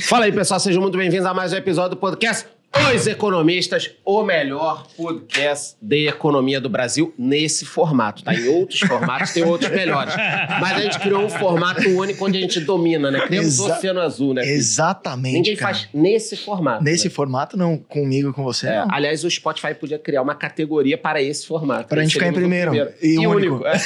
Fala aí, pessoal. Sejam muito bem-vindos a mais um episódio do podcast Dois Economistas, o melhor podcast de economia do Brasil nesse formato, tá? Em outros formatos tem outros melhores. Mas a gente criou um formato único onde a gente domina, né? Criamos Exa o Oceano Azul, né? Exatamente. Ninguém cara. faz nesse formato. Nesse né? formato, não comigo com você. É, aliás, o Spotify podia criar uma categoria para esse formato. Para a gente ficar em primeiro. primeiro. E, e único. único. É.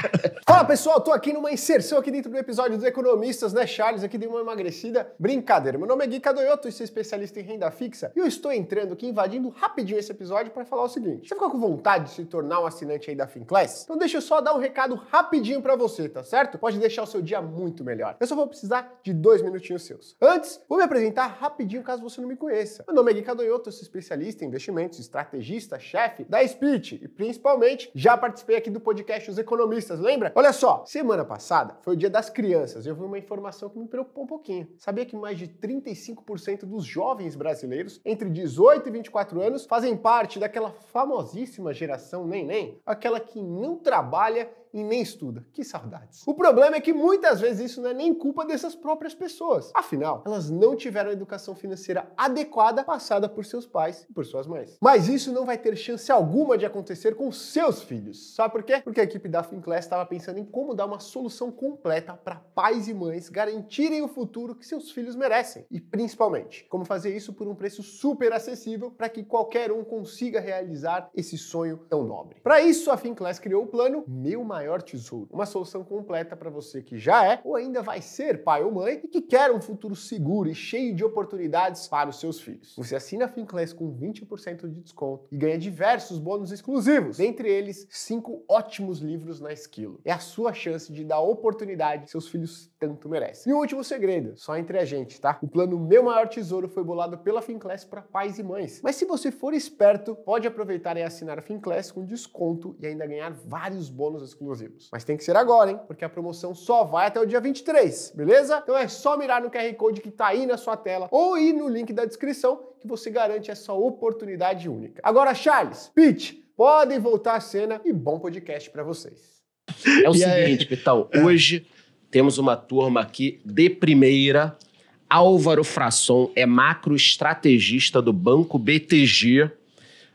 Fala pessoal, tô aqui numa inserção aqui dentro do episódio dos Economistas, né? Charles aqui de uma emagrecida. Brincadeira. Meu nome é Gui Cadoyoto e sou especialista em renda fixa. E estou entrando aqui, invadindo rapidinho esse episódio para falar o seguinte. Você ficou com vontade de se tornar um assinante aí da FinClass? Então deixa eu só dar um recado rapidinho para você, tá certo? Pode deixar o seu dia muito melhor. Eu só vou precisar de dois minutinhos seus. Antes, vou me apresentar rapidinho caso você não me conheça. Meu nome é Gui Cadoyoto, sou especialista em investimentos, estrategista, chefe da Speech e principalmente já participei aqui do podcast Os Economistas, lembra? Olha só, semana passada foi o dia das crianças e eu vi uma informação que me preocupou um pouquinho. Sabia que mais de 35% dos jovens brasileiros entre entre 18 e 24 anos fazem parte daquela famosíssima geração neném, aquela que não trabalha e nem estuda. Que saudades. O problema é que muitas vezes isso não é nem culpa dessas próprias pessoas. Afinal, elas não tiveram a educação financeira adequada passada por seus pais e por suas mães. Mas isso não vai ter chance alguma de acontecer com seus filhos. Sabe por quê? Porque a equipe da Finclass estava pensando em como dar uma solução completa para pais e mães garantirem o futuro que seus filhos merecem e principalmente como fazer isso por um preço super acessível para que qualquer um consiga realizar esse sonho tão nobre. Para isso, a Finclass criou o plano Meu Marido maior tesouro. Uma solução completa para você que já é ou ainda vai ser pai ou mãe e que quer um futuro seguro e cheio de oportunidades para os seus filhos. Você assina a Finclass com 20% de desconto e ganha diversos bônus exclusivos, dentre eles cinco ótimos livros na Esquilo. É a sua chance de dar oportunidade que seus filhos tanto merecem. E o um último segredo, só entre a gente, tá? O plano Meu Maior Tesouro foi bolado pela Finclass para pais e mães. Mas se você for esperto, pode aproveitar e assinar a Finclass com desconto e ainda ganhar vários bônus exclusivos exclusivos. Mas tem que ser agora, hein? Porque a promoção só vai até o dia 23, beleza? Então é só mirar no QR Code que tá aí na sua tela ou ir no link da descrição que você garante essa oportunidade única. Agora, Charles, Pete, podem voltar à cena e bom podcast para vocês. É o e seguinte, Pitão, é... hoje temos uma turma aqui de primeira. Álvaro Frasson é macroestrategista do Banco BTG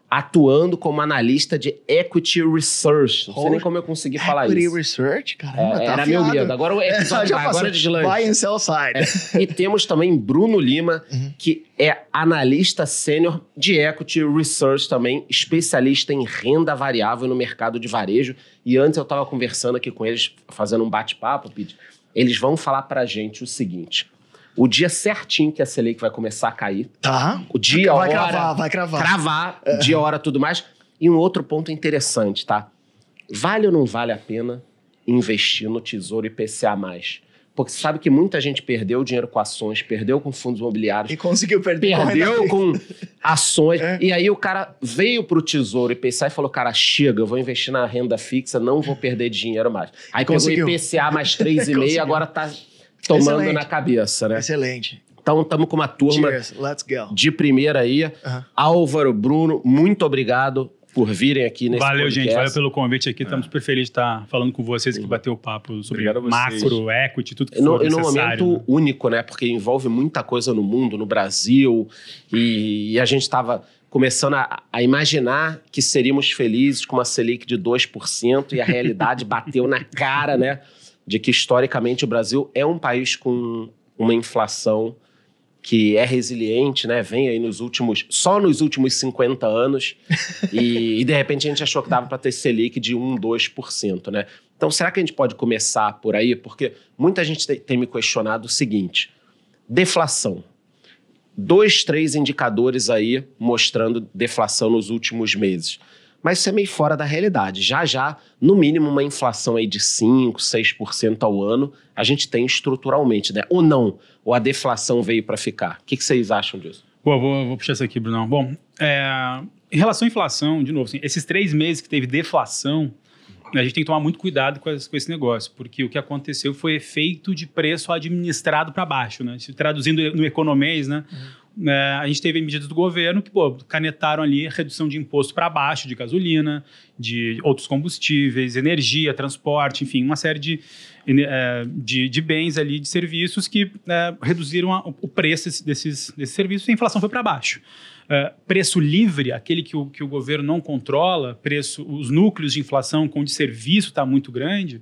atuando como analista de equity research. Não sei nem como eu consegui equity falar isso. Equity research, caramba, é, tá Era afiado. meu medo. Agora o episódio é, já agora é deslante. Buy and sell side. É. E temos também Bruno Lima, uhum. que é analista sênior de equity research também, especialista em renda variável no mercado de varejo. E antes eu estava conversando aqui com eles, fazendo um bate-papo, Pete. Eles vão falar pra gente o seguinte o dia certinho que a Selic vai começar a cair. Tá. O dia, vai hora. Vai cravar, vai cravar. Cravar, é. dia, hora, tudo mais. E um outro ponto interessante, tá? Vale ou não vale a pena investir no Tesouro IPCA+. Porque você sabe que muita gente perdeu dinheiro com ações, perdeu com fundos imobiliários. E conseguiu perder. Perdeu com ações. É. E aí o cara veio pro Tesouro IPCA e falou, cara, chega, eu vou investir na renda fixa, não vou perder dinheiro mais. Aí conseguiu. pegou IPCA mais 3,5, agora tá tomando Excelente. na cabeça, né? Excelente. Então, estamos com uma turma Let's go. de primeira aí. Álvaro, Bruno, muito obrigado por virem aqui nesse Valeu, podcast. gente. Valeu pelo convite aqui. Estamos é. super felizes de estar tá falando com vocês e bater o papo sobre macro, equity, tudo que no, for E num momento né? único, né? Porque envolve muita coisa no mundo, no Brasil. E, e a gente estava começando a, a, imaginar que seríamos felizes com uma Selic de 2% e a realidade bateu na cara, né? de que historicamente o Brasil é um país com uma inflação que é resiliente, né? Vem aí nos últimos, só nos últimos 50 anos. e, e, de repente a gente achou que dava para ter Selic de 1, 2%, né? Então, será que a gente pode começar por aí? Porque muita gente tem, tem me questionado o seguinte: deflação. Dois, três indicadores aí mostrando deflação nos últimos meses mas isso é meio fora da realidade. Já já, no mínimo, uma inflação aí de 5%, 6% ao ano, a gente tem estruturalmente, né? Ou não, ou a deflação veio para ficar. O que, que, vocês acham disso? Boa, vou, vou puxar isso aqui, Brunão. Bom, é, em relação à inflação, de novo, assim, esses três meses que teve deflação, a gente tem que tomar muito cuidado com, esse, com esse negócio, porque o que aconteceu foi efeito de preço administrado para baixo, né? Se traduzindo no economês, né? Uhum é, a gente teve medidas do governo que pô, canetaram ali redução de imposto para baixo de gasolina, de outros combustíveis, energia, transporte, enfim, uma série de, é, de, de bens ali, de serviços que é, reduziram a, o preço desses, desses serviços e a inflação foi para baixo. É, preço livre, aquele que o, que o governo não controla, preço, os núcleos de inflação com de serviço está muito grande,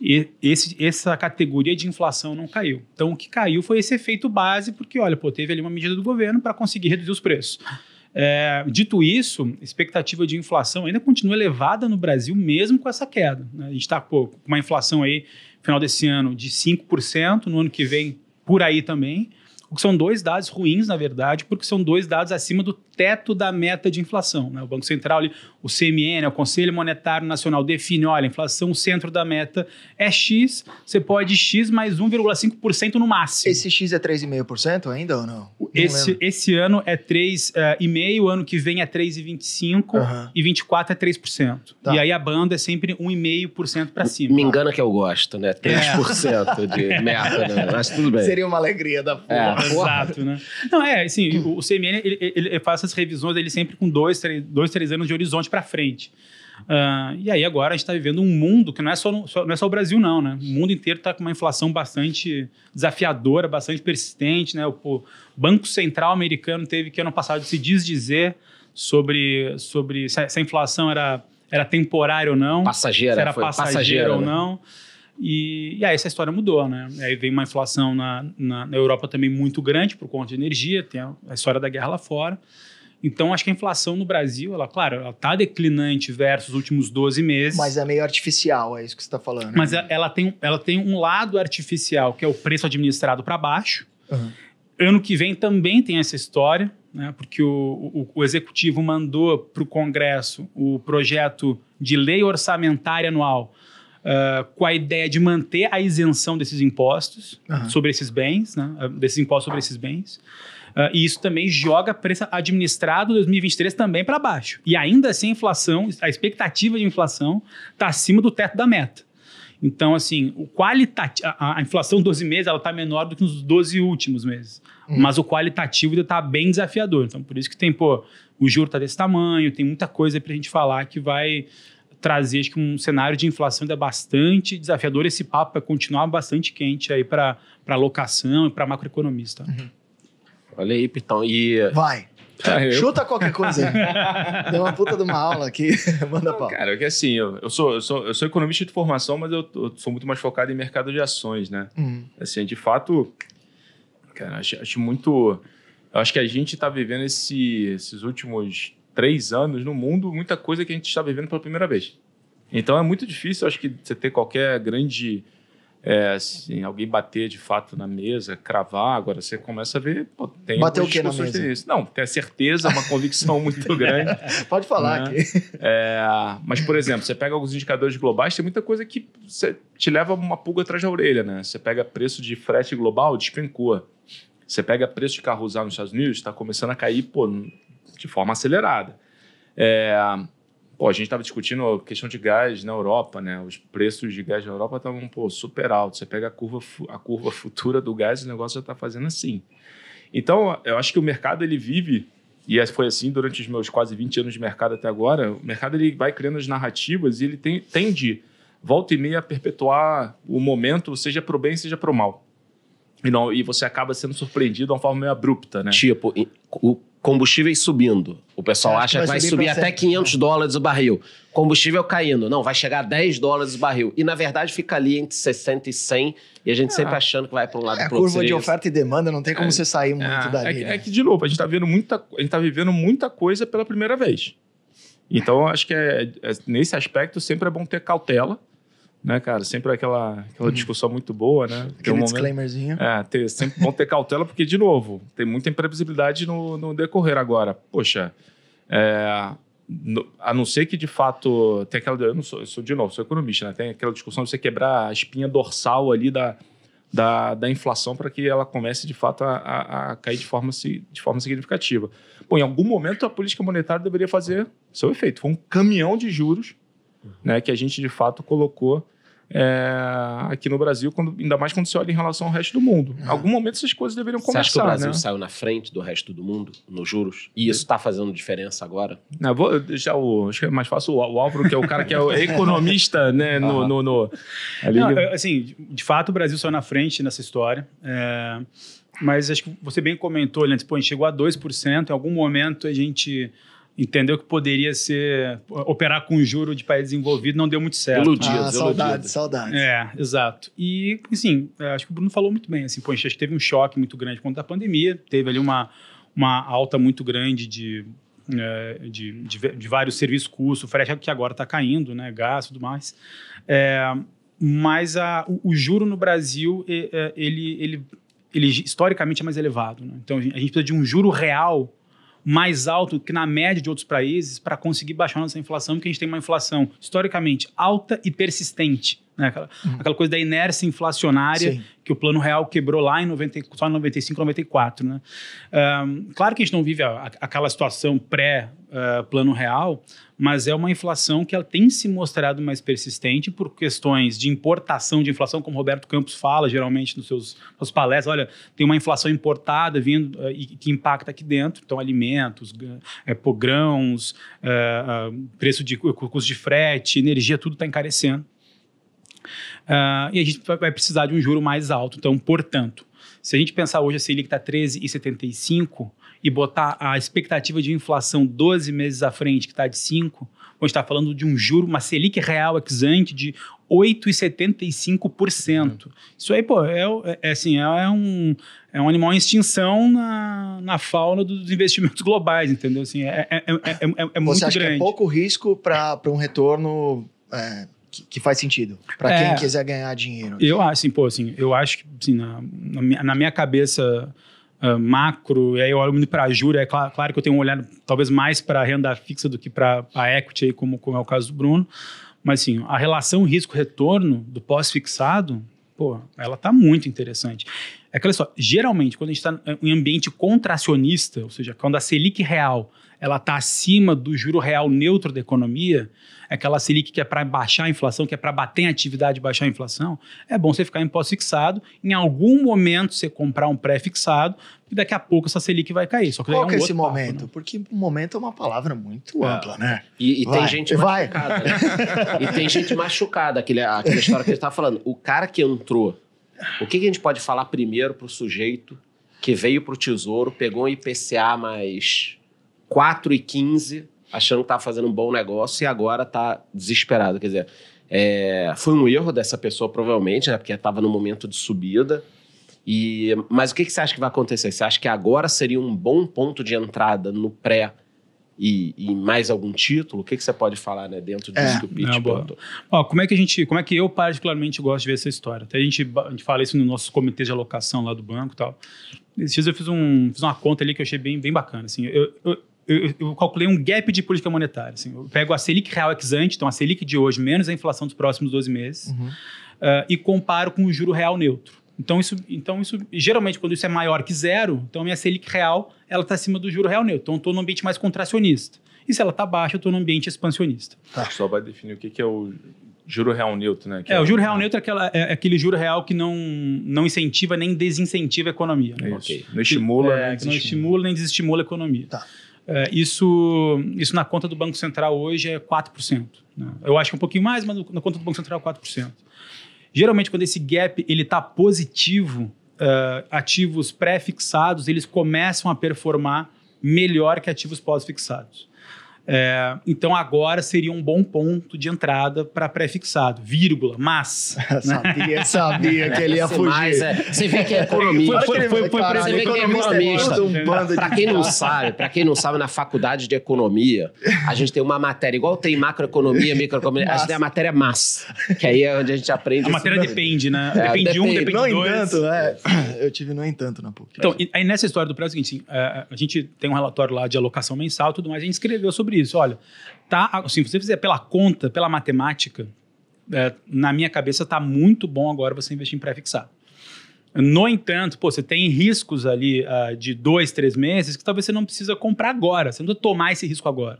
e esse, essa categoria de inflação não caiu. Então, o que caiu foi esse efeito base, porque, olha, pô, teve ali uma medida do governo para conseguir reduzir os preços. É, dito isso, expectativa de inflação ainda continua elevada no Brasil, mesmo com essa queda. Né? A gente está com uma inflação aí, final desse ano, de 5%, no ano que vem, por aí também. O que são dois dados ruins, na verdade, porque são dois dados acima do teto da meta de inflação. Né? O Banco Central, o CMN, né? o Conselho Monetário Nacional, define: olha, a inflação, o centro da meta é X, você pode X mais 1,5% no máximo. Esse X é 3,5% ainda ou não? não esse, esse ano é 3,5%, uh, eh, ano que vem é 3,25% uhum. e 24% é 3%. Tá. E aí a banda é sempre 1,5% para cima. Me engana que eu gosto, né? 3% é. de meta, né? mas tudo bem. Seria uma alegria da porra. É. Exato, né? Não, é, assim, o, CMN, ele, ele, ele, faz essas revisões, ele sempre com dois, três, dois, três anos de horizonte para frente. Uh, e aí agora a gente está vivendo um mundo que não é só, no, só, não é só o Brasil não, né? O mundo inteiro está com uma inflação bastante desafiadora, bastante persistente, né? O, o, Banco Central americano teve que ano passado se desdizer sobre, sobre se a, se a inflação era, era temporária ou não, passageira, se era passageira, passageira ou né? não. E, e, aí essa história mudou, né? Aí vem uma inflação na, na, na Europa também muito grande por conta de energia, tem a, história da guerra lá fora. Então, acho que a inflação no Brasil, ela, claro, ela está declinante versus os últimos 12 meses. Mas é meio artificial, é isso que você está falando. Mas ela, é, ela, tem, ela tem um lado artificial, que é o preço administrado para baixo. Uhum. Ano que vem também tem essa história, né? porque o, o, o executivo mandou para o Congresso o projeto de lei orçamentária anual ah, com a ideia de manter a isenção desses impostos uhum. sobre esses bens, né? Ah, desses impostos sobre esses bens. Uh, e isso também joga preço administrado 2023 também para baixo. E ainda assim, a inflação, a expectativa de inflação está acima do teto da meta. Então, assim, o qualitativo, a, a inflação 12 meses ela está menor do que nos 12 últimos meses. Uhum. Mas o qualitativo ainda está bem desafiador. Então, por isso que tem, pô, o juro está desse tamanho, tem muita coisa para a gente falar que vai trazer acho que um cenário de inflação ainda bastante desafiador. Esse papo vai continuar bastante quente aí para locação e para macroeconomista. Uhum. Olha aí, Pitão. E... Vai. Ah, Chuta eu... qualquer coisa aí. Deu uma puta de uma aula aqui. Manda pau. Cara, é que assim, eu, eu, sou, eu, sou, eu sou economista de formação, mas eu, eu sou muito mais focado em mercado de ações, né? Uhum. Assim, de fato, cara, acho, acho muito... Eu acho que a gente está vivendo esse, esses últimos três anos no mundo, muita coisa que a gente está vivendo pela primeira vez. Então é muito difícil, acho que você ter qualquer grande. É, assim, alguém bater de fato na mesa, cravar, agora você começa a ver. Pô, tem Bateu o que na mesa? Isso. Não, tem a certeza, uma convicção muito grande. Pode falar né? aqui. É, mas, por exemplo, você pega alguns indicadores globais, tem muita coisa que te leva uma pulga atrás da orelha, né? Você pega preço de frete global, despencou. Você pega preço de carro usado nos Estados Unidos, está começando a cair, pô, de forma acelerada. É, pô, a gente estava discutindo a questão de gás na Europa, né? Os preços de gás na Europa estavam super altos. Você pega a curva, a curva futura do gás e o negócio já está fazendo assim. Então, eu acho que o mercado ele vive, e é, foi assim durante os meus quase 20 anos de mercado até agora, o mercado ele vai criando as narrativas e ele tem, tende, volta e meia, a perpetuar o momento, seja para o bem, seja para o mal. E, não, e você acaba sendo surpreendido de uma forma meio abrupta, né? Tipo, o combustíveis subindo. O pessoal acha, que vai, subir, subir até 500 dólares o barril. Combustível caindo. Não, vai chegar a 10 dólares o barril. E, na verdade, fica ali entre 60 e 100. E a gente ah, sempre achando que vai para um lado é, A curva de oferta e demanda não tem como é, você sair é, muito é, dali. É que, né? é que, de novo, a gente está tá vivendo muita coisa pela primeira vez. Então, acho que é, é, nesse aspecto sempre é bom ter cautela né, cara? Sempre aquela, aquela uhum. discussão muito boa, né? Aquele um disclaimerzinho. é, ter, sempre bom ter cautela, porque, de novo, tem muita imprevisibilidade no, no decorrer agora. Poxa, é, no, a não ser que, de fato, tem aquela... Eu, não sou, eu sou, de novo, sou economista, né? Tem aquela discussão de você quebrar a espinha dorsal ali da, da, da inflação para que ela comece, de fato, a, a, a, cair de forma, de forma significativa. Bom, em algum momento, a política monetária deveria fazer seu efeito. Foi um caminhão de juros né, que a gente de fato colocou é, aqui no Brasil, quando, ainda mais quando você olha em relação ao resto do mundo. Em ah. algum momento essas coisas deveriam começar. Você acha que o Brasil né? saiu na frente do resto do mundo nos juros? E isso está fazendo diferença agora? Não, vou deixar o. Acho que é mais fácil o, o Álvaro, que é o cara que é o economista, né? No, no, ali. Não, é, assim, de fato, o Brasil saiu na frente nessa história. É, mas acho que você bem comentou, antes, né, tipo, pô, a gente chegou a 2%, em algum momento a gente entendeu que poderia ser operar com juro de país desenvolvido, não deu muito certo. Iludido, ah, saudade, saudade. É, exato. E, assim, é, acho que o Bruno falou muito bem, assim, pô, a gente teve um choque muito grande contra a pandemia, teve ali uma, uma alta muito grande de, é, de, de, de vários serviços, curso, frete, é que agora está caindo, né, gás e tudo mais. É, mas a, o, o, juro no Brasil, ele, ele, ele historicamente é mais elevado. Né? Então, a gente precisa de um juro real mais alto que na média de outros países para conseguir baixar nossa inflação, porque a gente tem uma inflação historicamente alta e persistente. Né? Aquela, uhum. aquela coisa da inércia inflacionária Sim. que o plano real quebrou lá em 90, só em 95, 94. Né? Um, claro que a gente não vive a, a, aquela situação pré-plano eh, uh, real, mas é uma inflação que ela tem se mostrado mais persistente por questões de importação de inflação, como Roberto Campos fala geralmente nos seus nas palestras. Olha, tem uma inflação importada vindo uh, e que impacta aqui dentro, então alimentos, é, eh, grãos, ah, preço de custo de frete, energia, tudo está encarecendo. Uh, e a gente vai precisar de um juro mais alto. Então, portanto, se a gente pensar hoje a Selic está 13,75 e botar a expectativa de inflação 12 meses à frente, que está de 5, a gente está falando de um juro, uma Selic real ex ante de 8,75%. Isso aí, pô, é, é, assim, é um, é um animal em extinção na, na fauna dos investimentos globais, entendeu? Assim, é, é, é, é muito grande. Você acha grande. que é pouco risco para um retorno... É que, que faz sentido para é, quem quiser ganhar dinheiro. Eu acho, assim, pô, assim, eu acho que assim, na, na, minha, cabeça uh, macro, e aí eu olho muito para a Jura, é claro, claro, que eu tenho um olhar talvez mais para a renda fixa do que para a equity, aí, como, como é o caso do Bruno. Mas assim, a relação risco-retorno do pós-fixado, pô, ela tá muito interessante. É olha só, geralmente, quando a gente está em ambiente contracionista, ou seja, quando a Selic real ela está acima do juro real neutro da economia, aquela Selic que é para baixar a inflação, que é para bater em atividade e baixar a inflação, é bom você ficar em pós-fixado, em algum momento você comprar um pré-fixado, e daqui a pouco essa Selic vai cair. Só que Qual é, um é esse momento? Papo, né? Porque momento é uma palavra muito é. ampla, né? E, e vai, tem gente vai. machucada, né? e tem gente machucada, aquele, aquela história que a gente estava tá falando. O cara que entrou, o que, que a gente pode falar primeiro para o sujeito que veio para o Tesouro, pegou um IPCA mais 4 e 15, achando que tá fazendo um bom negócio e agora tá desesperado. Quer dizer, é, foi um erro dessa pessoa, provavelmente, né? Porque estava no momento de subida. E, mas o que, que você acha que vai acontecer? Você acha que agora seria um bom ponto de entrada no pré e, e mais algum título? O que, que você pode falar né, dentro disso é, que o é boa. Ó, como é que a gente. Como é que eu particularmente gosto de ver essa história? Até a gente, a gente fala isso no nosso comitê de alocação lá do banco e tal. Esses dias eu fiz, um, fiz uma conta ali que eu achei bem, bem bacana. Assim, eu, eu eu, eu, calculei um gap de política monetária. Assim, eu pego a Selic real ex ante, então a Selic de hoje, menos a inflação dos próximos 12 meses, uhum. uh, e comparo com o juro real neutro. Então isso, então isso, geralmente quando isso é maior que zero, então minha Selic real, ela está acima do juro real neutro. Então estou num ambiente mais contracionista. E se ela está baixa, eu estou num ambiente expansionista. Tá. Só vai definir o que, que é o juro real neutro, né? Que é, é, o juro real neutro é, aquela, é, é, aquele juro real que não, não incentiva nem desincentiva a economia. Né? Não estimula, é, nem né? Não estimula nem desestimula a economia. Tá. É, isso, isso na conta do Banco Central hoje é 4%. Né? Eu acho que um pouquinho mais, mas na conta do Banco Central é 4%. Geralmente, quando esse gap está positivo, uh, ativos pré-fixados eles começam a performar melhor que ativos pós-fixados. É, então agora seria um bom ponto de entrada para pré-fixado, vírgula, mas. Né? sabia, sabia que ele ia fugir. Mas, é, você vê que é economista. Foi, foi, foi, foi é Um para quem não sabe, para quem não sabe, na faculdade de economia, a gente tem uma matéria, igual tem macroeconomia, microeconomia, mas. a gente tem a matéria mas, que aí é onde a gente aprende. A matéria depende, né? É, depende, de um, depende no dois. Entanto, é, eu tive no entanto na PUC. Então, aí nessa história do prazo, é o seguinte, é, a gente tem um relatório lá de alocação mensal tudo mais, a gente escreveu sobre isso. Olha, tá, assim, se você fizer pela conta, pela matemática, é, na minha cabeça está muito bom agora você investir em pré-fixado. No entanto, pô, você tem riscos ali uh, de dois, três meses que talvez você não precisa comprar agora, você não precisa tomar esse risco agora.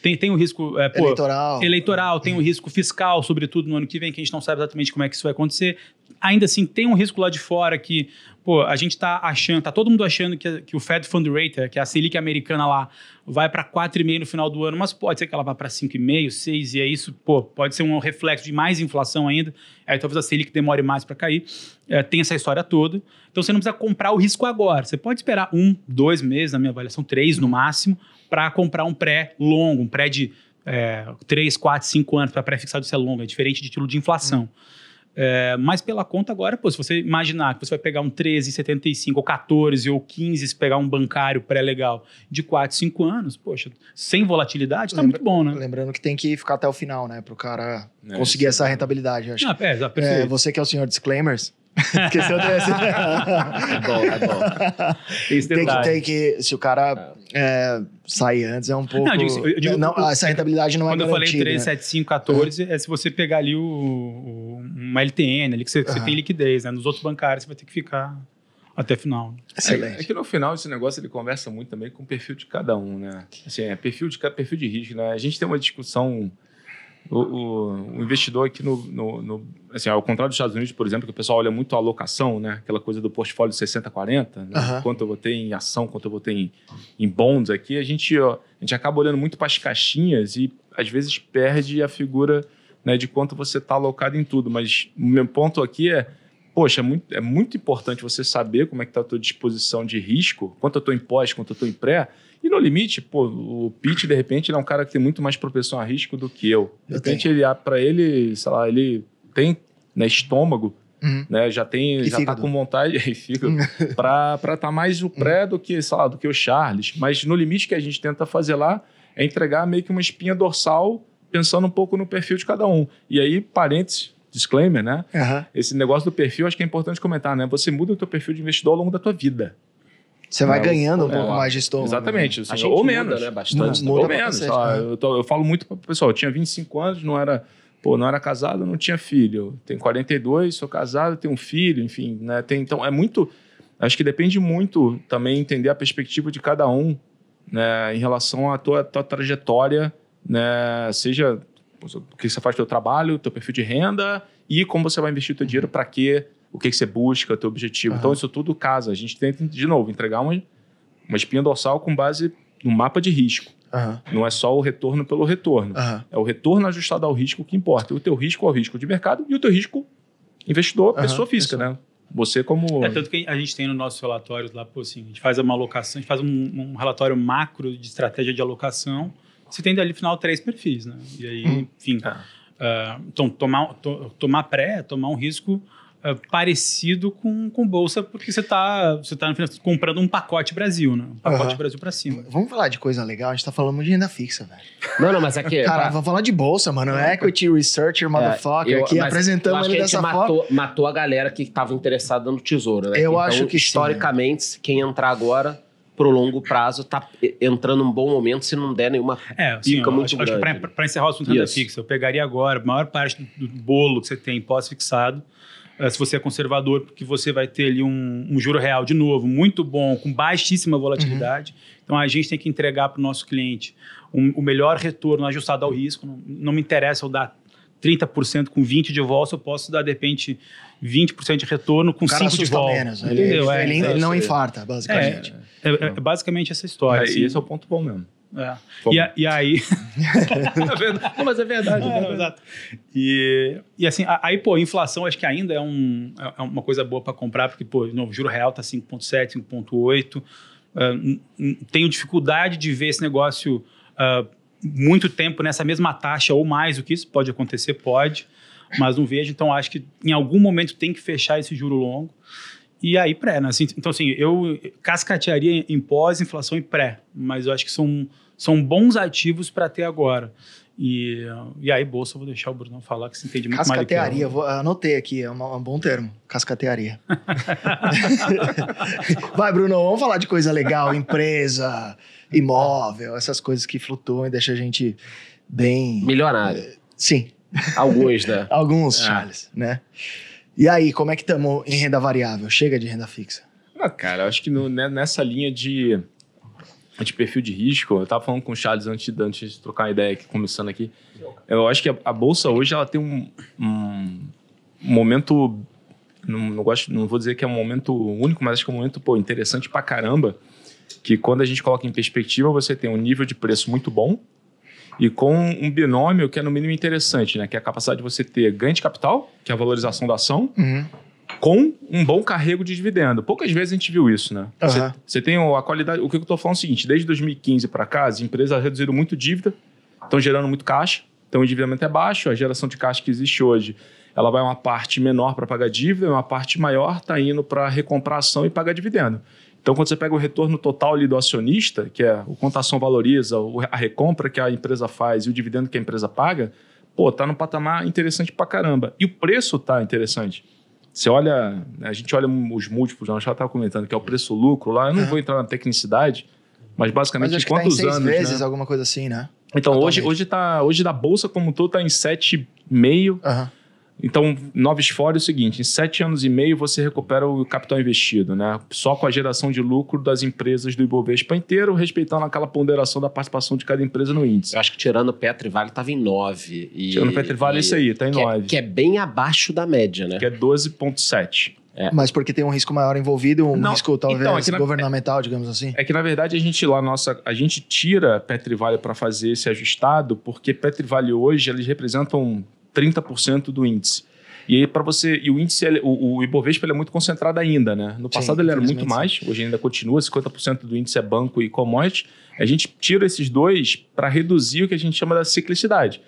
Tem, tem o risco é, pô, eleitoral, eleitoral tem o uhum. risco fiscal, sobretudo no ano que vem, que a gente não sabe exatamente como é que isso vai acontecer ainda assim tem um risco lá de fora que, pô, a gente está achando, tá todo mundo achando que, que o Fed Fund Rate, que é a Selic americana lá, vai para 4,5 no final do ano, mas pode ser que ela vá para 5,5, 6, e é isso, pô, pode ser um reflexo de mais inflação ainda, aí talvez a Selic demore mais para cair, é, tem essa história toda. Então você não precisa comprar o risco agora, você pode esperar um, dois meses, na minha avaliação, três no máximo, para comprar um pré longo, um pré de é, 3, 4, 5 anos para pré-fixado isso é longo, é diferente de título de inflação. Hum. É, mas pela conta agora, pô, se você imaginar que você vai pegar um 13,75 ou 14 ou 15, se pegar um bancário pré-legal de 4, 5 anos, poxa, sem volatilidade, tá muito bom, né? Lembrando que tem que ficar até o final, né? Pro cara é, conseguir sim. É essa rentabilidade, acho. Ah, é, é, você que é o senhor disclaimers, Esqueceu desse. é bom, é bom. tem, que, tem que. Se o cara é. é, sair antes, é um pouco. Não, eu digo, assim, eu digo, não, essa rentabilidade não é Quando eu falei 3, 7, 5, 14, é se você pegar ali o, o, uma LTN, ali que você, uhum. você tem liquidez, né? Nos outros bancários você vai ter que ficar até final. Excelente. É, é, que no final esse negócio ele conversa muito também com o perfil de cada um, né? Assim, é perfil de perfil de risco, né? A gente tem uma discussão o, o, o investidor aqui no, no, no, Assim, ao contrário dos Estados Unidos, por exemplo, que o pessoal olha muito a alocação, né? Aquela coisa do portfólio 60-40, né? uhum. quanto eu vou ter em ação, quanto eu vou ter em, em bonds aqui. A gente, ó, a gente acaba olhando muito para as caixinhas e às vezes perde a figura né, de quanto você está alocado em tudo. Mas o meu ponto aqui é poxa, é muito, é muito importante você saber como é que está a tua disposição de risco, quanto eu estou em pós, quanto eu estou em pré, e no limite, pô, o Pete, de repente, ele é um cara que tem muito mais propensão a risco do que eu. De repente, tenho. ele, ah, para ele, sei lá, ele tem né, estômago, uhum. né, já tem, e já tá fígado. tá com vontade, fica uhum. pra, para tá mais o pré do que, sei lá, do que o Charles. Mas no limite que a gente tenta fazer lá é entregar meio que uma espinha dorsal, pensando um pouco no perfil de cada um. E aí, parênteses, disclaimer, né? Uhum. Esse negócio do perfil, acho que é importante comentar, né? Você muda o teu perfil de investidor ao longo da tua vida. Você vai é, ganhando um pouco é, mais de estômago. Exatamente. Né? Assim, ou menos. Muda, né? Bastante. Muda, ou menos. Ó, né? eu, tô, eu, falo muito para o pessoal, eu tinha 25 anos, não era... Pô, não era casado, não tinha filho. Tenho 42, sou casado, tenho um filho, enfim, né? Tem, então, é muito... Acho que depende muito também entender a perspectiva de cada um, né? Em relação à tua, tua trajetória, né? Seja o que você faz teu trabalho, teu perfil de renda e como você vai investir o teu dinheiro para quê, o que, que você busca, o teu objetivo. Uhum. Então, isso tudo casa. A gente tenta, de novo, entregar uma, uma espinha dorsal com base no mapa de risco. Uhum. Não é só o retorno pelo retorno. Uhum. É o retorno ajustado ao risco que importa. O teu risco é o risco de mercado e o teu risco investidor, pessoa física, pessoa. né? Você como... É tanto que a gente tem no nosso relatório lá, pô, assim, a gente faz uma alocação, a gente faz um, um relatório macro de estratégia de alocação, você tem ali no final três perfis, né? E aí, hum. enfim... Ah. Uh, então, tomar, to, tomar pré, tomar um risco é, parecido com, com bolsa, porque você está você tá, comprando um pacote Brasil, né? Um pacote uhum. Brasil para cima. Vamos falar de coisa legal, a gente tá falando de renda fixa, velho. Não, não, mas aqui. Cara, vamos falar de bolsa, mano. É. Equity Researcher, é, motherfucker, eu, aqui apresentando ele dessa matou, forma. Matou a galera que estava interessada no tesouro, né? Eu então, acho que historicamente, sim, né? quem entrar agora pro longo prazo tá entrando um bom momento se não der nenhuma é, sim, pica muito acho, grande. Acho que para encerrar o assunto da renda fixa, eu pegaria agora a maior parte do bolo que você tem pós-fixado é, se você é conservador, porque você vai ter ali um, um juro real, de novo, muito bom, com baixíssima volatilidade. Uhum. Então a gente tem que entregar para o nosso cliente um, o melhor retorno ajustado ao risco. Não, não me interessa eu dar 30% com 20% de volta, eu posso dar, de repente, 20% de retorno com 5% de volta. Menos, né? ele, ele, é, ele, é, ele não é, infarta, basicamente. É, é, é basicamente essa história. Assim. esse é o ponto bom mesmo. É. E, e, aí. não, é mas é verdade. É, é, verdade. Exato. E, e assim, aí, pô, inflação acho que ainda é, um, é, é uma coisa boa para comprar, porque, pô, o juro real tá 5,7, 5,8. Uh, tenho dificuldade de ver esse negócio uh, muito tempo nessa mesma taxa ou mais do que isso. Pode acontecer, pode, mas não vejo. Então, acho que em algum momento tem que fechar esse juro longo. E aí pré, né? Assim, então assim, eu cascatearia em pós, inflação e pré, mas eu acho que são, são bons ativos para ter agora. E, e aí, bolsa, eu vou deixar o Bruno falar que se entende muito mais Cascatearia, anotei aqui, é um, um bom termo, cascatearia. Vai, Bruno, vamos falar de coisa legal, empresa, imóvel, essas coisas que flutuam e deixam a gente bem... Milionário. Eh, sim. Alguns, né? Alguns, é. Charles, né? E aí, como é que estamos em renda variável? Chega de renda fixa. Não, ah, cara, acho que no, né, nessa linha de, de perfil de risco, eu estava falando com o Charles antes, antes de trocar uma ideia aqui, começando aqui. Eu acho que a, a Bolsa hoje ela tem um, um momento. Não, não, gosto, não vou dizer que é um momento único, mas acho que é um momento pô, interessante pra caramba. Que quando a gente coloca em perspectiva, você tem um nível de preço muito bom, e com um binômio que é no mínimo interessante, né? Que é a capacidade de você ter ganho de capital, que é a valorização da ação, uhum. com um bom carrego de dividendo. Poucas vezes a gente viu isso, né? Você uhum. tem a qualidade. O que eu estou falando é o seguinte: desde 2015 para cá, as empresas reduziram muito dívida, estão gerando muito caixa, então o endividamento é baixo, a geração de caixa que existe hoje. Ela vai uma parte menor para pagar dívida, uma parte maior está indo para recomprar ação e pagar dividendo. Então, quando você pega o retorno total ali do acionista, que é o quanto a ação valoriza, a recompra que a empresa faz e o dividendo que a empresa paga, pô, tá num patamar interessante pra caramba. E o preço tá interessante. Você olha, né, a gente olha os múltiplos, eu já estava comentando que é o preço-lucro lá, eu não ah. vou entrar na tecnicidade, mas basicamente mas acho quantos que tá em seis anos, vezes, né? alguma coisa assim, né? Então, hoje, hoje, tá, hoje da bolsa como todo tá em 7,5. Aham. Então, Nova Esfora é o seguinte: em sete anos e meio você recupera o capital investido, né? Só com a geração de lucro das empresas do Ibovespa inteiro, respeitando aquela ponderação da participação de cada empresa no índice. Eu acho que tirando Petrivale estava em nove. E, tirando Petrivale, e, isso aí, está em é, nove. É, que é bem abaixo da média, né? Que é 12,7. É. Mas porque tem um risco maior envolvido, um Não, risco talvez então, é na, governamental, é, digamos assim? É que na verdade a gente lá, nossa, a gente tira Petrivale para fazer esse ajustado, porque Petrivale hoje eles representam 30% do índice. E aí para você, e o índice, ele, o, o, Ibovespa ele é muito concentrado ainda, né? No passado sim, ele era muito mais, sim. hoje ainda continua, 50% do índice é banco e commodities A gente tira esses dois para reduzir o que a gente chama da ciclicidade.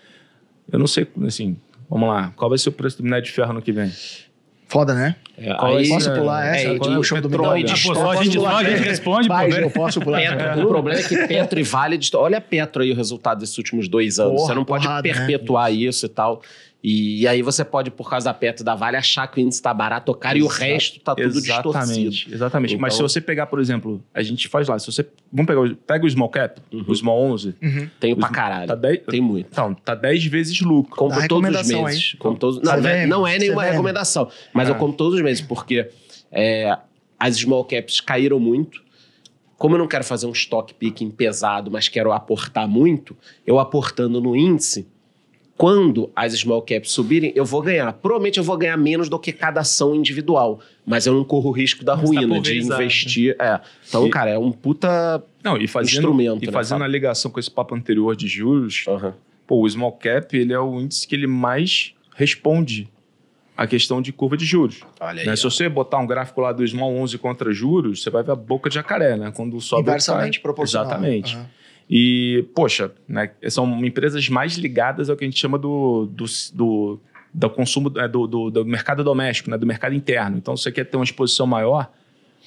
Eu não sei, assim, vamos lá, qual vai ser o preço do minério de ferro no que vem? Foda, né? É, é aí, posso pular é, essa? É, de, o do ah, a gente, a gente responde, Vai, Eu posso pular. Petro, é, o problema é que Petro e Vale... Olha a Petro aí o resultado desses últimos dois anos. Porra, Você não pode porrada, né? perpetuar né? isso e tal. E aí você pode, por causa da perto da Vale, achar que o índice está barato ou caro Exa e o resto está tudo exatamente, distorcido. Exatamente. Então, Mas se então você pegar, por exemplo, a gente faz lá, se você. Vamos pegar o, pega o small cap, uhum. o small 11. Uhum. Tenho pra caralho. Tá dez, tem muito. Então, tá 10 vezes lucro. Compro todos os meses. Compro todos, tá não, é, não é tá nenhuma CVM. recomendação. Mas ah. eu compro todos os meses, porque é, as small caps caíram muito. Como eu não quero fazer um stock picking pesado, mas quero aportar muito, eu aportando no índice, quando as small caps subirem, eu vou ganhar. Provavelmente eu vou ganhar menos do que cada ação individual, mas eu não corro o risco da tá ruína tá de né? investir. É. Então, e, cara, é um puta não, e fazendo, instrumento. E né, fazendo né, a ligação com esse papo anterior de juros, pô, o small cap ele é o índice que ele mais responde a questão de curva de juros. Olha né? aí, Se ó. você botar um gráfico lá do small 11 contra juros, você vai ver a boca de jacaré, né? Quando sobe... Inversamente proporcional. Né? Exatamente. E, poxa, né, são empresas mais ligadas ao que a gente chama do, do, do, do consumo, é, do, do, do, mercado doméstico, né, do mercado interno. Então, se você quer ter uma exposição maior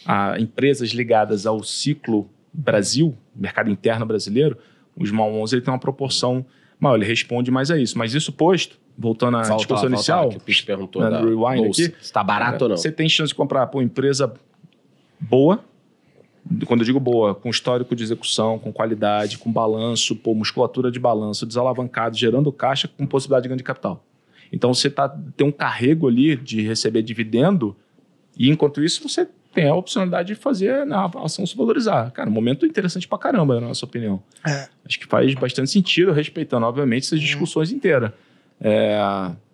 a empresas ligadas ao ciclo Brasil, mercado interno brasileiro, o Small 11 ele tem uma proporção maior, ele responde mais a isso. Mas isso posto, voltando à falta, discussão inicial, que o perguntou né, da rewind bolsa. aqui, está barato né, ou não? Você tem chance de comprar por empresa boa, quando eu digo boa, com histórico de execução, com qualidade, com balanço, pô, musculatura de balanço, desalavancado, gerando caixa com possibilidade de ganho de capital. Então você tá, tem um carrego ali de receber dividendo, e enquanto isso você tem a opcionalidade de fazer né, a ação se valorizar. Cara, um momento interessante pra caramba, na nossa opinião. É. Acho que faz bastante sentido, respeitando, obviamente, essas uhum. discussões inteiras. É...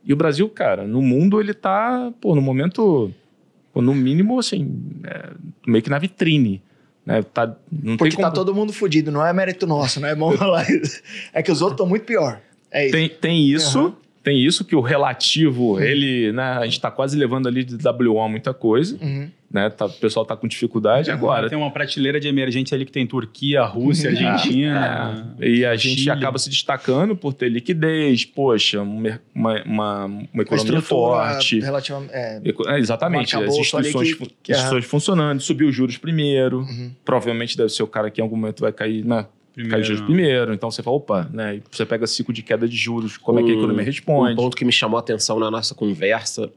E o Brasil, cara, no mundo ele tá, pô, no momento, pô, no mínimo, assim, é, meio que na vitrine né? Tá, não Porque tá todo mundo fudido, não é mérito nosso, né? Vamos lá. É que os outros estão muito pior. É isso. Tem, tem isso, uhum. tem isso que o relativo, uhum. ele, né? A gente tá quase levando ali de WO muita coisa. Uhum né? Tá, o pessoal tá com dificuldade é, agora. Tem uma prateleira de emergente ali que tem Turquia, Rússia, é. Argentina. É, é. E a Chile. gente acaba se destacando por ter liquidez, poxa, uma, uma, uma economia forte. É. é, exatamente. As instituições, que, que, instituições funcionando, subiu os juros primeiro. Uhum. Provavelmente deve ser o cara que em algum momento vai cair, né? primeiro. juros primeiro. Então você fala, opa, né? você pega ciclo de queda de juros, como um, é que a economia responde. Um ponto que me chamou a atenção na nossa conversa,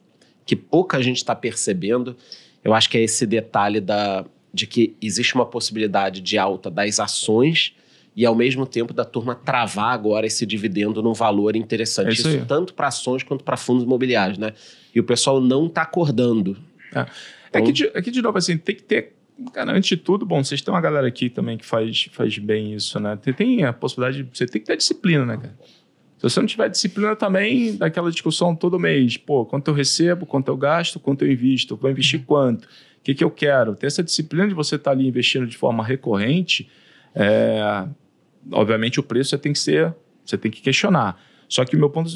que pouca gente está percebendo, eu acho que é esse detalhe da, de que existe uma possibilidade de alta das ações e, ao mesmo tempo, da turma travar agora esse dividendo num valor interessante. É isso, isso tanto para ações quanto para fundos imobiliários, né? E o pessoal não está acordando. É. Então, é, que então de, é que, de novo, assim, tem que ter Cara, antes de tudo, bom, vocês têm uma galera aqui também que faz, faz bem isso, né? Tem, tem a possibilidade Você tem que ter disciplina, né, cara? Se você não tiver disciplina também, daquela discussão todo mês, pô, quanto eu recebo, quanto eu gasto, quanto eu invisto, vou investir quanto, o que, que eu quero? Ter essa disciplina de você estar tá ali investindo de forma recorrente, é, obviamente o preço você tem que ser, você tem que questionar. Só que o meu ponto,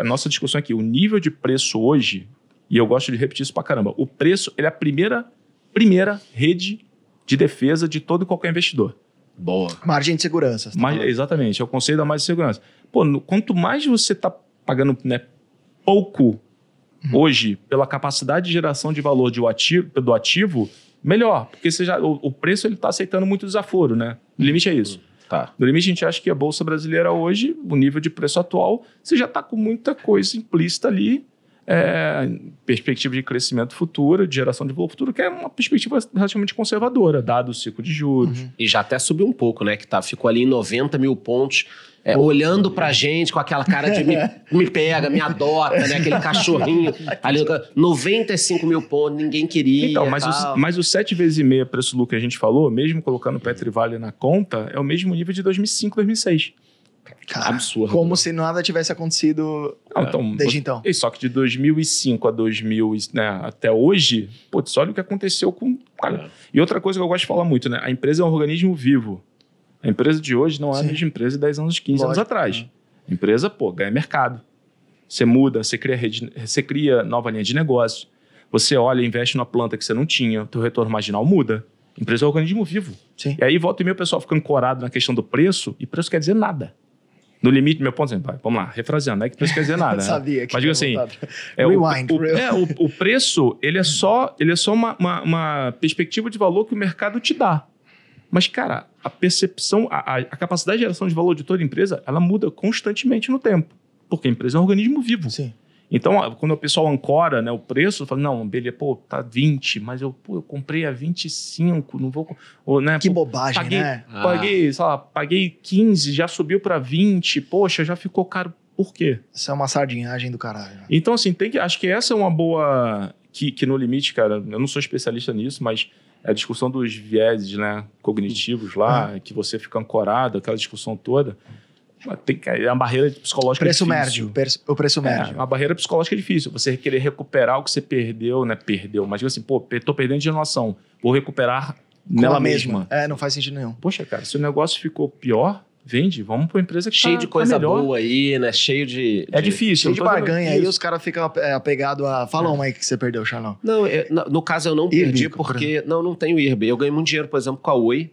a nossa discussão aqui, o nível de preço hoje, e eu gosto de repetir isso pra caramba, o preço ele é a primeira, primeira rede de defesa de todo e qualquer investidor. Boa. Margem de segurança. Tá Mar... Exatamente, é o conceito da margem de segurança. Pô, no, quanto mais você está pagando né, pouco uhum. hoje pela capacidade de geração de valor de ativo, do ativo, melhor, porque você já, o, o preço ele está aceitando muito desaforo, né? O limite é isso. Uhum. Tá. No limite, a gente acha que a Bolsa Brasileira hoje, o nível de preço atual, você já está com muita coisa implícita ali é, perspectiva de crescimento futuro, de geração de valor futuro, que é uma perspectiva relativamente conservadora, dado o ciclo de juros. Uhum. E já até subiu um pouco, né? Que tá, ficou ali em 90 mil pontos. É, olhando pra gente com aquela cara de me, me pega, me adota, né? Aquele cachorrinho. Ali, 95 mil pontos, ninguém queria. Então, mas, tal. O, mas os 7 vezes e meia preço lucro que a gente falou, mesmo colocando Petri Vale na conta, é o mesmo nível de 2005, 2006. Cara, absurdo. Como se nada tivesse acontecido então, ah, desde então. E só que de 2005 a 2000, né, até hoje, putz, olha o que aconteceu com. Cara. É. E outra coisa que eu gosto de falar muito, né? A empresa é um organismo vivo. A empresa de hoje não é a mesma empresa de 10 anos, 15 Lógico, anos atrás. É. Empresa, pô, ganha mercado. Você muda, você cria, rede, você cria nova linha de negócio. Você olha, investe numa planta que você não tinha, teu retorno marginal muda. Empresa é um organismo vivo. Sim. E aí volta e meio o pessoal fica ancorado na questão do preço, e preço quer dizer nada. No limite, do meu ponto, de pai, vamos lá, refraseando, não é que não quer dizer nada. Né? Sabia que Mas digo assim, é, Rewind, o, o, é, o, o, preço, ele é só, ele é só uma, uma, uma, perspectiva de valor que o mercado te dá. Mas, cara, a percepção, a, a, capacidade de geração de valor de toda empresa, ela muda constantemente no tempo. Porque a empresa é um organismo vivo. Sim. Então, quando o pessoal ancora né, o preço, fala, não, beleza, pô, tá 20, mas eu, pô, eu comprei a 25, não vou... Ou, né, que pô, bobagem, paguei, né? Ah. Paguei, ah. sei lá, paguei 15, já subiu para 20, poxa, já ficou caro, por quê? Isso é uma sardinhagem do caralho. Né? Então, assim, tem que, acho que essa é uma boa... Que, que no limite, cara, eu não sou especialista nisso, mas a discussão dos vieses né, cognitivos lá, ah. que você fica ancorado, aquela discussão toda tem é uma barreira psicológica preço difícil. Médio, preço, o preço é, médio. É, uma barreira psicológica difícil. Você querer recuperar o que você perdeu, né? Perdeu. Mas assim, pô, tô perdendo de inovação. Vou recuperar Com nela mesma. mesma. É, não faz sentido nenhum. Poxa, cara, se o negócio ficou pior, vende, vamos para uma empresa que Cheio tá, de coisa tá boa aí, né? Cheio de. É difícil. Cheio de barganha. Aí os caras ficam é, apegados a. Fala é. uma aí que você perdeu, Charlão. Não, eu, no, caso eu não perdi porque. Não, não tenho IRB. Eu ganhei muito dinheiro, por exemplo, com a Oi.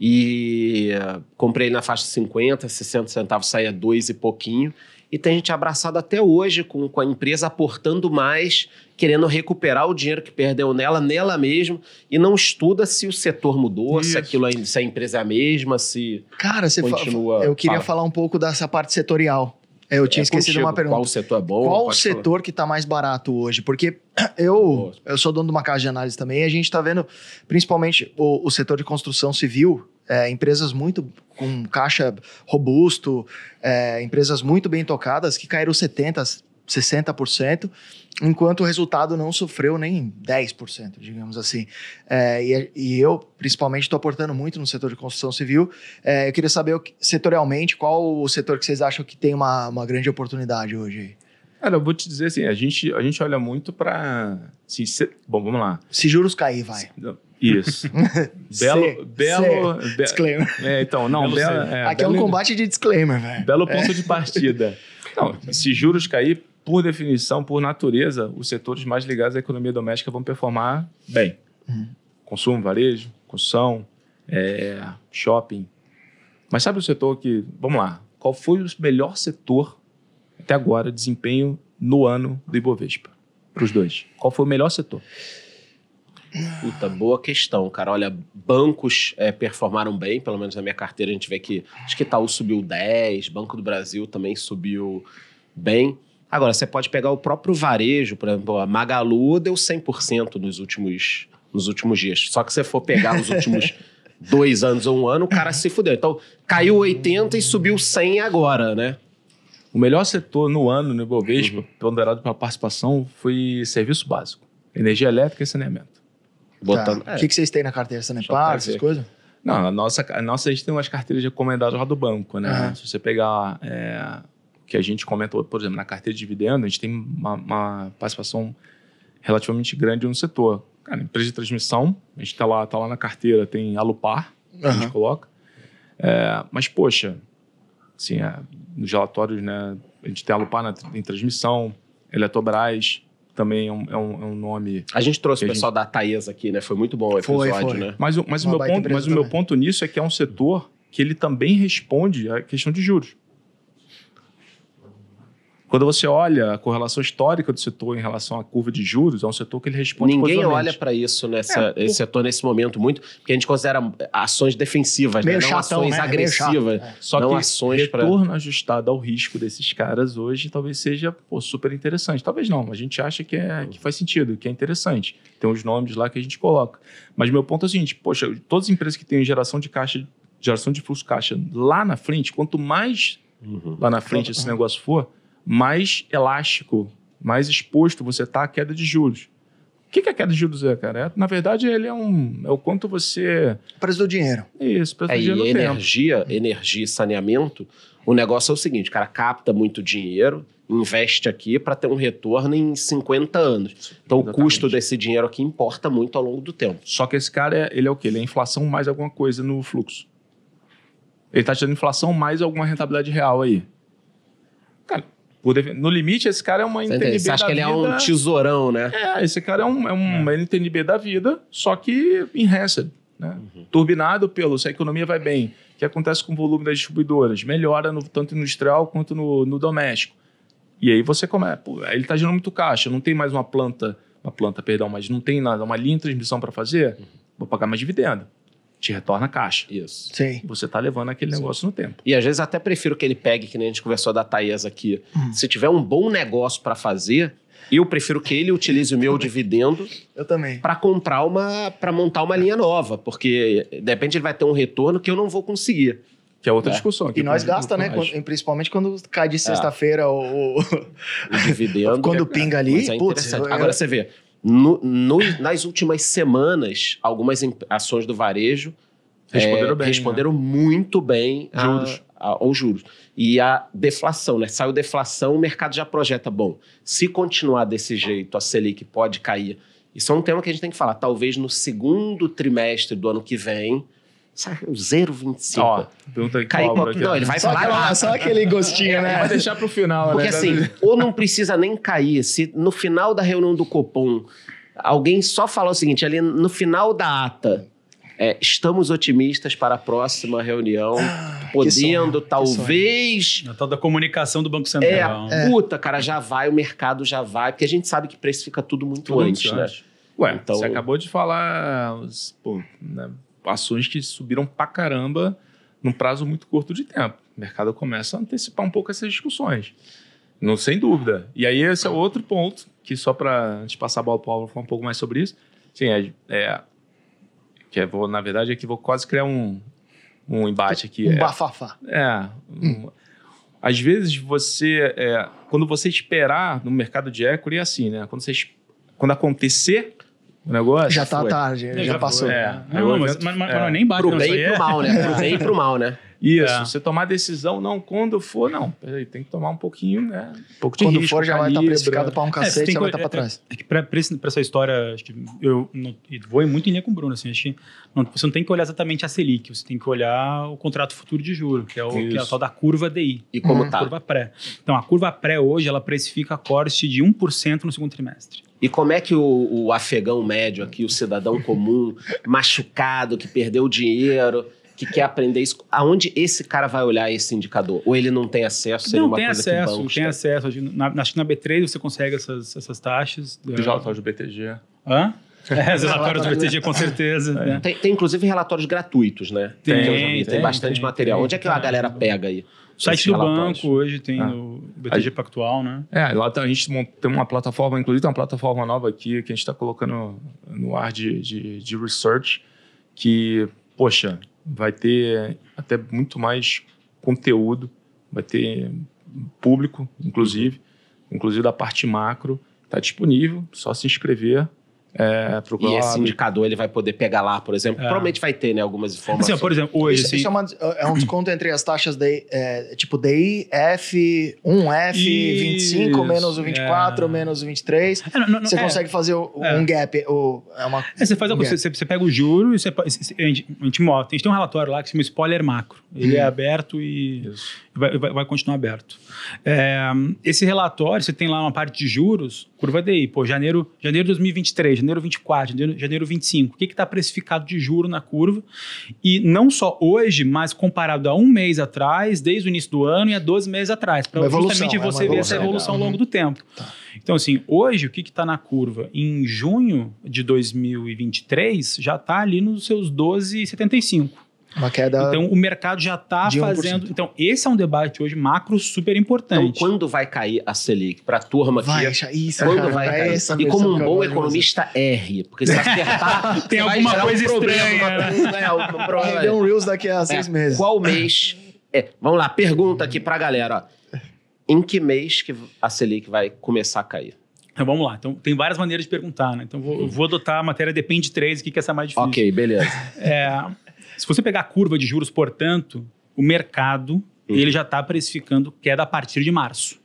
E eh, comprei na faixa 50, 60 centavos, saía dois e pouquinho. E tem gente abraçada até hoje com, com a empresa aportando mais, querendo recuperar o dinheiro que perdeu nela, nela mesmo, e não estuda se o setor mudou, Isso. se aquilo ainda, se a empresa é a mesma, se. Cara, você continua. Fa... Eu queria Fala. falar um pouco dessa parte setorial. É, eu tinha é esquecido uma pergunta. Qual setor é bom? Qual setor falar? que está mais barato hoje? Porque eu, eu sou dono de uma casa de análise também e a gente está vendo, principalmente o, o, setor de construção civil, é, empresas muito com caixa robusto, é, empresas muito bem tocadas que caíram 70%, 60% enquanto o resultado não sofreu nem 10%, digamos assim. É, e, e, eu, principalmente, estou aportando muito no setor de construção civil. É, eu queria saber setorialmente qual o setor que vocês acham que tem uma, uma grande oportunidade hoje. Cara, eu vou te dizer assim, a gente, a gente olha muito para... Assim, se, bom, vamos lá. Se juros cair, vai. Isso. belo, C, belo... C. Be, disclaimer. É, então, não, belo... belo é, Aqui belo, é um combate de disclaimer, velho. Belo é. ponto de partida. não, se juros cair, por definição, por natureza, os setores mais ligados à economia doméstica vão performar bem. Uhum. Consumo, varejo, construção, é, shopping. Mas sabe o setor que. Vamos lá. Qual foi o melhor setor até agora, desempenho no ano do Ibovespa? Para os dois. Qual foi o melhor setor? Puta, boa questão, cara. Olha, bancos é, performaram bem, pelo menos na minha carteira a gente vê que. Acho que Itaú subiu 10, Banco do Brasil também subiu bem. Agora, você pode pegar o próprio varejo, por exemplo, a Magalu deu 100% nos últimos, nos últimos dias. Só que se você for pegar os últimos dois anos ou um ano, o cara se fudeu. Então, caiu 80 e subiu 100 agora, né? O melhor setor no ano no Ibovespa, uhum. ponderado pela participação, foi serviço básico. Energia elétrica e saneamento. Botando, tá. é. O que, que vocês têm na carteira? Sanepar, essas coisas? Não, a nossa, a nossa a gente tem umas carteiras recomendadas lá do banco, né? Uhum. Se você pegar é, que a gente comentou, por exemplo, na carteira de dividendo, a gente tem uma, uma participação relativamente grande no setor. Cara, empresa de transmissão, a gente está lá, tá lá na carteira, tem Alupar, uhum. a gente coloca. É, mas, poxa, assim, é, nos relatórios, né, a gente tem Alupar na, em transmissão, Eletrobras, também é um, é um, é nome. A gente trouxe o pessoal gente... da Taesa aqui, né? Foi muito bom o episódio, foi, foi. né? Mas, mas, o meu, ponto, mas o meu ponto nisso é que é um setor que ele também responde à questão de juros. Quando você olha a correlação histórica do setor em relação à curva de juros, é um setor que ele responde Ninguém olha para isso nessa é, esse setor nesse momento muito, porque a gente considera ações defensivas, né? não chatão, ações né? É agressivas, é. só não que ações retorno pra... ajustado ao risco desses caras hoje talvez seja pô, super interessante. Talvez não, a gente acha que, é, que faz sentido, que é interessante. Tem uns nomes lá que a gente coloca. Mas meu ponto é o seguinte, poxa, todas as empresas que têm geração de caixa, geração de fluxo caixa lá na frente, quanto mais uhum. lá na frente esse uhum. negócio for, mais elástico, mais exposto você está à queda de juros. O que, que a é queda de juros é, cara? É, na verdade, ele é um. É o quanto você. preço do dinheiro. Isso, preço é, do dinheiro. E energia, tempo. energia e saneamento. O negócio é o seguinte: o cara capta muito dinheiro, investe aqui para ter um retorno em 50 anos. Então Exatamente. o custo desse dinheiro aqui importa muito ao longo do tempo. Só que esse cara, é, ele é o quê? Ele é inflação mais alguma coisa no fluxo. Ele está tirando inflação mais alguma rentabilidade real aí. Cara, no limite, esse cara é uma da vida. Você acha que vida. ele é um tesourão, né? É, esse cara é, um, é uma é. NTNB da vida, só que enhanced. Né? Uhum. Turbinado pelo se a economia vai bem, o que acontece com o volume das distribuidoras? Melhora no, tanto industrial quanto no, no doméstico. E aí você começa. ele está gerando muito caixa, não tem mais uma planta, uma planta, perdão, mas não tem nada, uma linha de transmissão para fazer, uhum. vou pagar mais dividendo te retorna a caixa. Isso. Sim. Você tá levando aquele Sim. negócio no tempo. E às vezes até prefiro que ele pegue, que nem a gente conversou da Thaís aqui. Hum. Se tiver um bom negócio para fazer, eu prefiro que ele utilize o meu dividendo. Eu também. Para comprar uma, para montar uma linha nova, porque de repente ele vai ter um retorno que eu não vou conseguir. Que é outra é. discussão. e nós gasta, né? Quando, principalmente quando cai de é. sexta-feira é. o, o... dividendo. quando é- pinga ali. é putz, agora você vê, no, no, nas últimas semanas, algumas ações do varejo é, responderam, é, bem, responderam né? muito bem ah. juros. A, a, aos juros. E a deflação, né? Saiu deflação, o mercado já projeta. Bom, se continuar desse jeito, a Selic pode cair. Isso é um tema que a gente tem que falar. Talvez no segundo trimestre do ano que vem, é o 0,25. Ó, pergunta Caí, qual, não, é. ele vai só falar aquela, Só aquele gostinho, é, né? Vai deixar pro final, Porque né? assim, ou não precisa nem cair. Se no final da reunião do Copom, alguém só falar o seguinte, ali no final da ata, é, estamos otimistas para a próxima reunião, ah, podendo talvez... Na tal da comunicação do Banco Central. É, é, puta, cara, já vai, o mercado já vai, porque a gente sabe que preço fica tudo muito tudo antes, antes, né? Ué, então, você acabou de falar... Pô, né? ações que subiram pra caramba num prazo muito curto de tempo. O mercado começa a antecipar um pouco essas discussões. Não, sem dúvida. E aí, esse é outro ponto, que só para antes passar a bola para o Paulo falar um pouco mais sobre isso. Sim, é, é que eu vou, na verdade, aqui é vou quase criar um, um embate aqui. Um é, bafafá. É. Um, hum. Às vezes você, é, quando você esperar no mercado de equity, é assim, né? Quando, você, quando acontecer o negócio? Já tá foi. tarde, já, já, passou. É. Não, é. não, mas, mas, mas, mas é. é nem bate. Pro né? bem e pro mal, né? Pro bem e pro mal, né? Isso, é. você tomar decisão, não, quando for, não. Peraí, tem que tomar um pouquinho, né? Um pouco de quando risco. for, já vai estar tá precificado para um é, cacete, já vai estar tá para é, é, trás. É, para essa história, acho que eu não, vou muito em linha com o Bruno, assim, acho que não, você não tem que olhar exatamente a Selic, você tem que olhar o contrato futuro de juro, que é, o, que é a tal da curva DI. E como uhum. tá? Curva pré. Então, a curva pré hoje, ela precifica corte de 1% no segundo trimestre. E como é que o, o afegão médio aqui, o cidadão comum, machucado, que perdeu o dinheiro que quer aprender isso, aonde esse cara vai olhar esse indicador? Ou ele não tem acesso? Não tem acesso, não tem acesso. Na, acho que na B3 você consegue essas, essas taxas. Do né? relatório do BTG. Hã? É, os relatórios do BTG, com certeza. É. Né? Tem, tem, inclusive relatórios gratuitos, né? Tem, tem, tem bastante tem, material. Onde é que a galera pega aí? O site do banco hoje tem ah. o BTG Pactual, né? É, lá a gente tem uma plataforma, inclusive tem uma plataforma nova aqui que a gente está colocando no ar de, de, de research que, poxa, vai ter até muito mais conteúdo, vai ter público, inclusive, inclusive da parte macro, está disponível, só se inscrever é, e esse indicador ele vai poder pegar lá, por exemplo. É. Provavelmente vai ter né, algumas assim, informações. Assim, por exemplo, hoje. Isso, assim... isso é, uma, é, é, um desconto entre as taxas de, é, tipo DI, F, 1F, isso. 25, menos o 24, é. menos o 23. Não, não, você consegue fazer o, um gap. O, é uma, você, faz um você, você, pega o juro e você a, gente, a, gente, a gente tem um relatório lá que se chama spoiler macro. Ele hum. é aberto e. Isso vai, vai, continuar aberto. É, esse relatório, você tem lá uma parte de juros, curva DI, pô, janeiro, janeiro 2023, janeiro 24, janeiro, janeiro 25, o que está precificado de juro na curva? E não só hoje, mas comparado a um mês atrás, desde o início do ano e a 12 meses atrás, para é justamente é você é ver essa evolução tá. ao longo do tempo. Tá. Então, assim, hoje o que está na curva? Em junho de 2023, já está ali nos seus 12,75. Uma queda. Então, o mercado já está fazendo. Então, esse é um debate hoje macro super então, importante. Então, quando vai cair a Selic? Para a turma aqui. Vai, isso, quando cara, vai cair? e como um bom economista, R, Porque se acertar. tem alguma coisa um estranha. Né? Né? Problema, né? um problema. um Reels daqui a é, seis é, meses. Qual mês. É, vamos lá, pergunta aqui para a galera. Em que mês que a Selic vai começar a cair? Então vamos lá. Então, tem várias maneiras de perguntar, né? Então vou, vou adotar a matéria depende 3 o que essa é mais difícil. Ok, beleza. É, se você pegar a curva de juros, portanto, o mercado uhum. ele já está precificando queda a partir de março.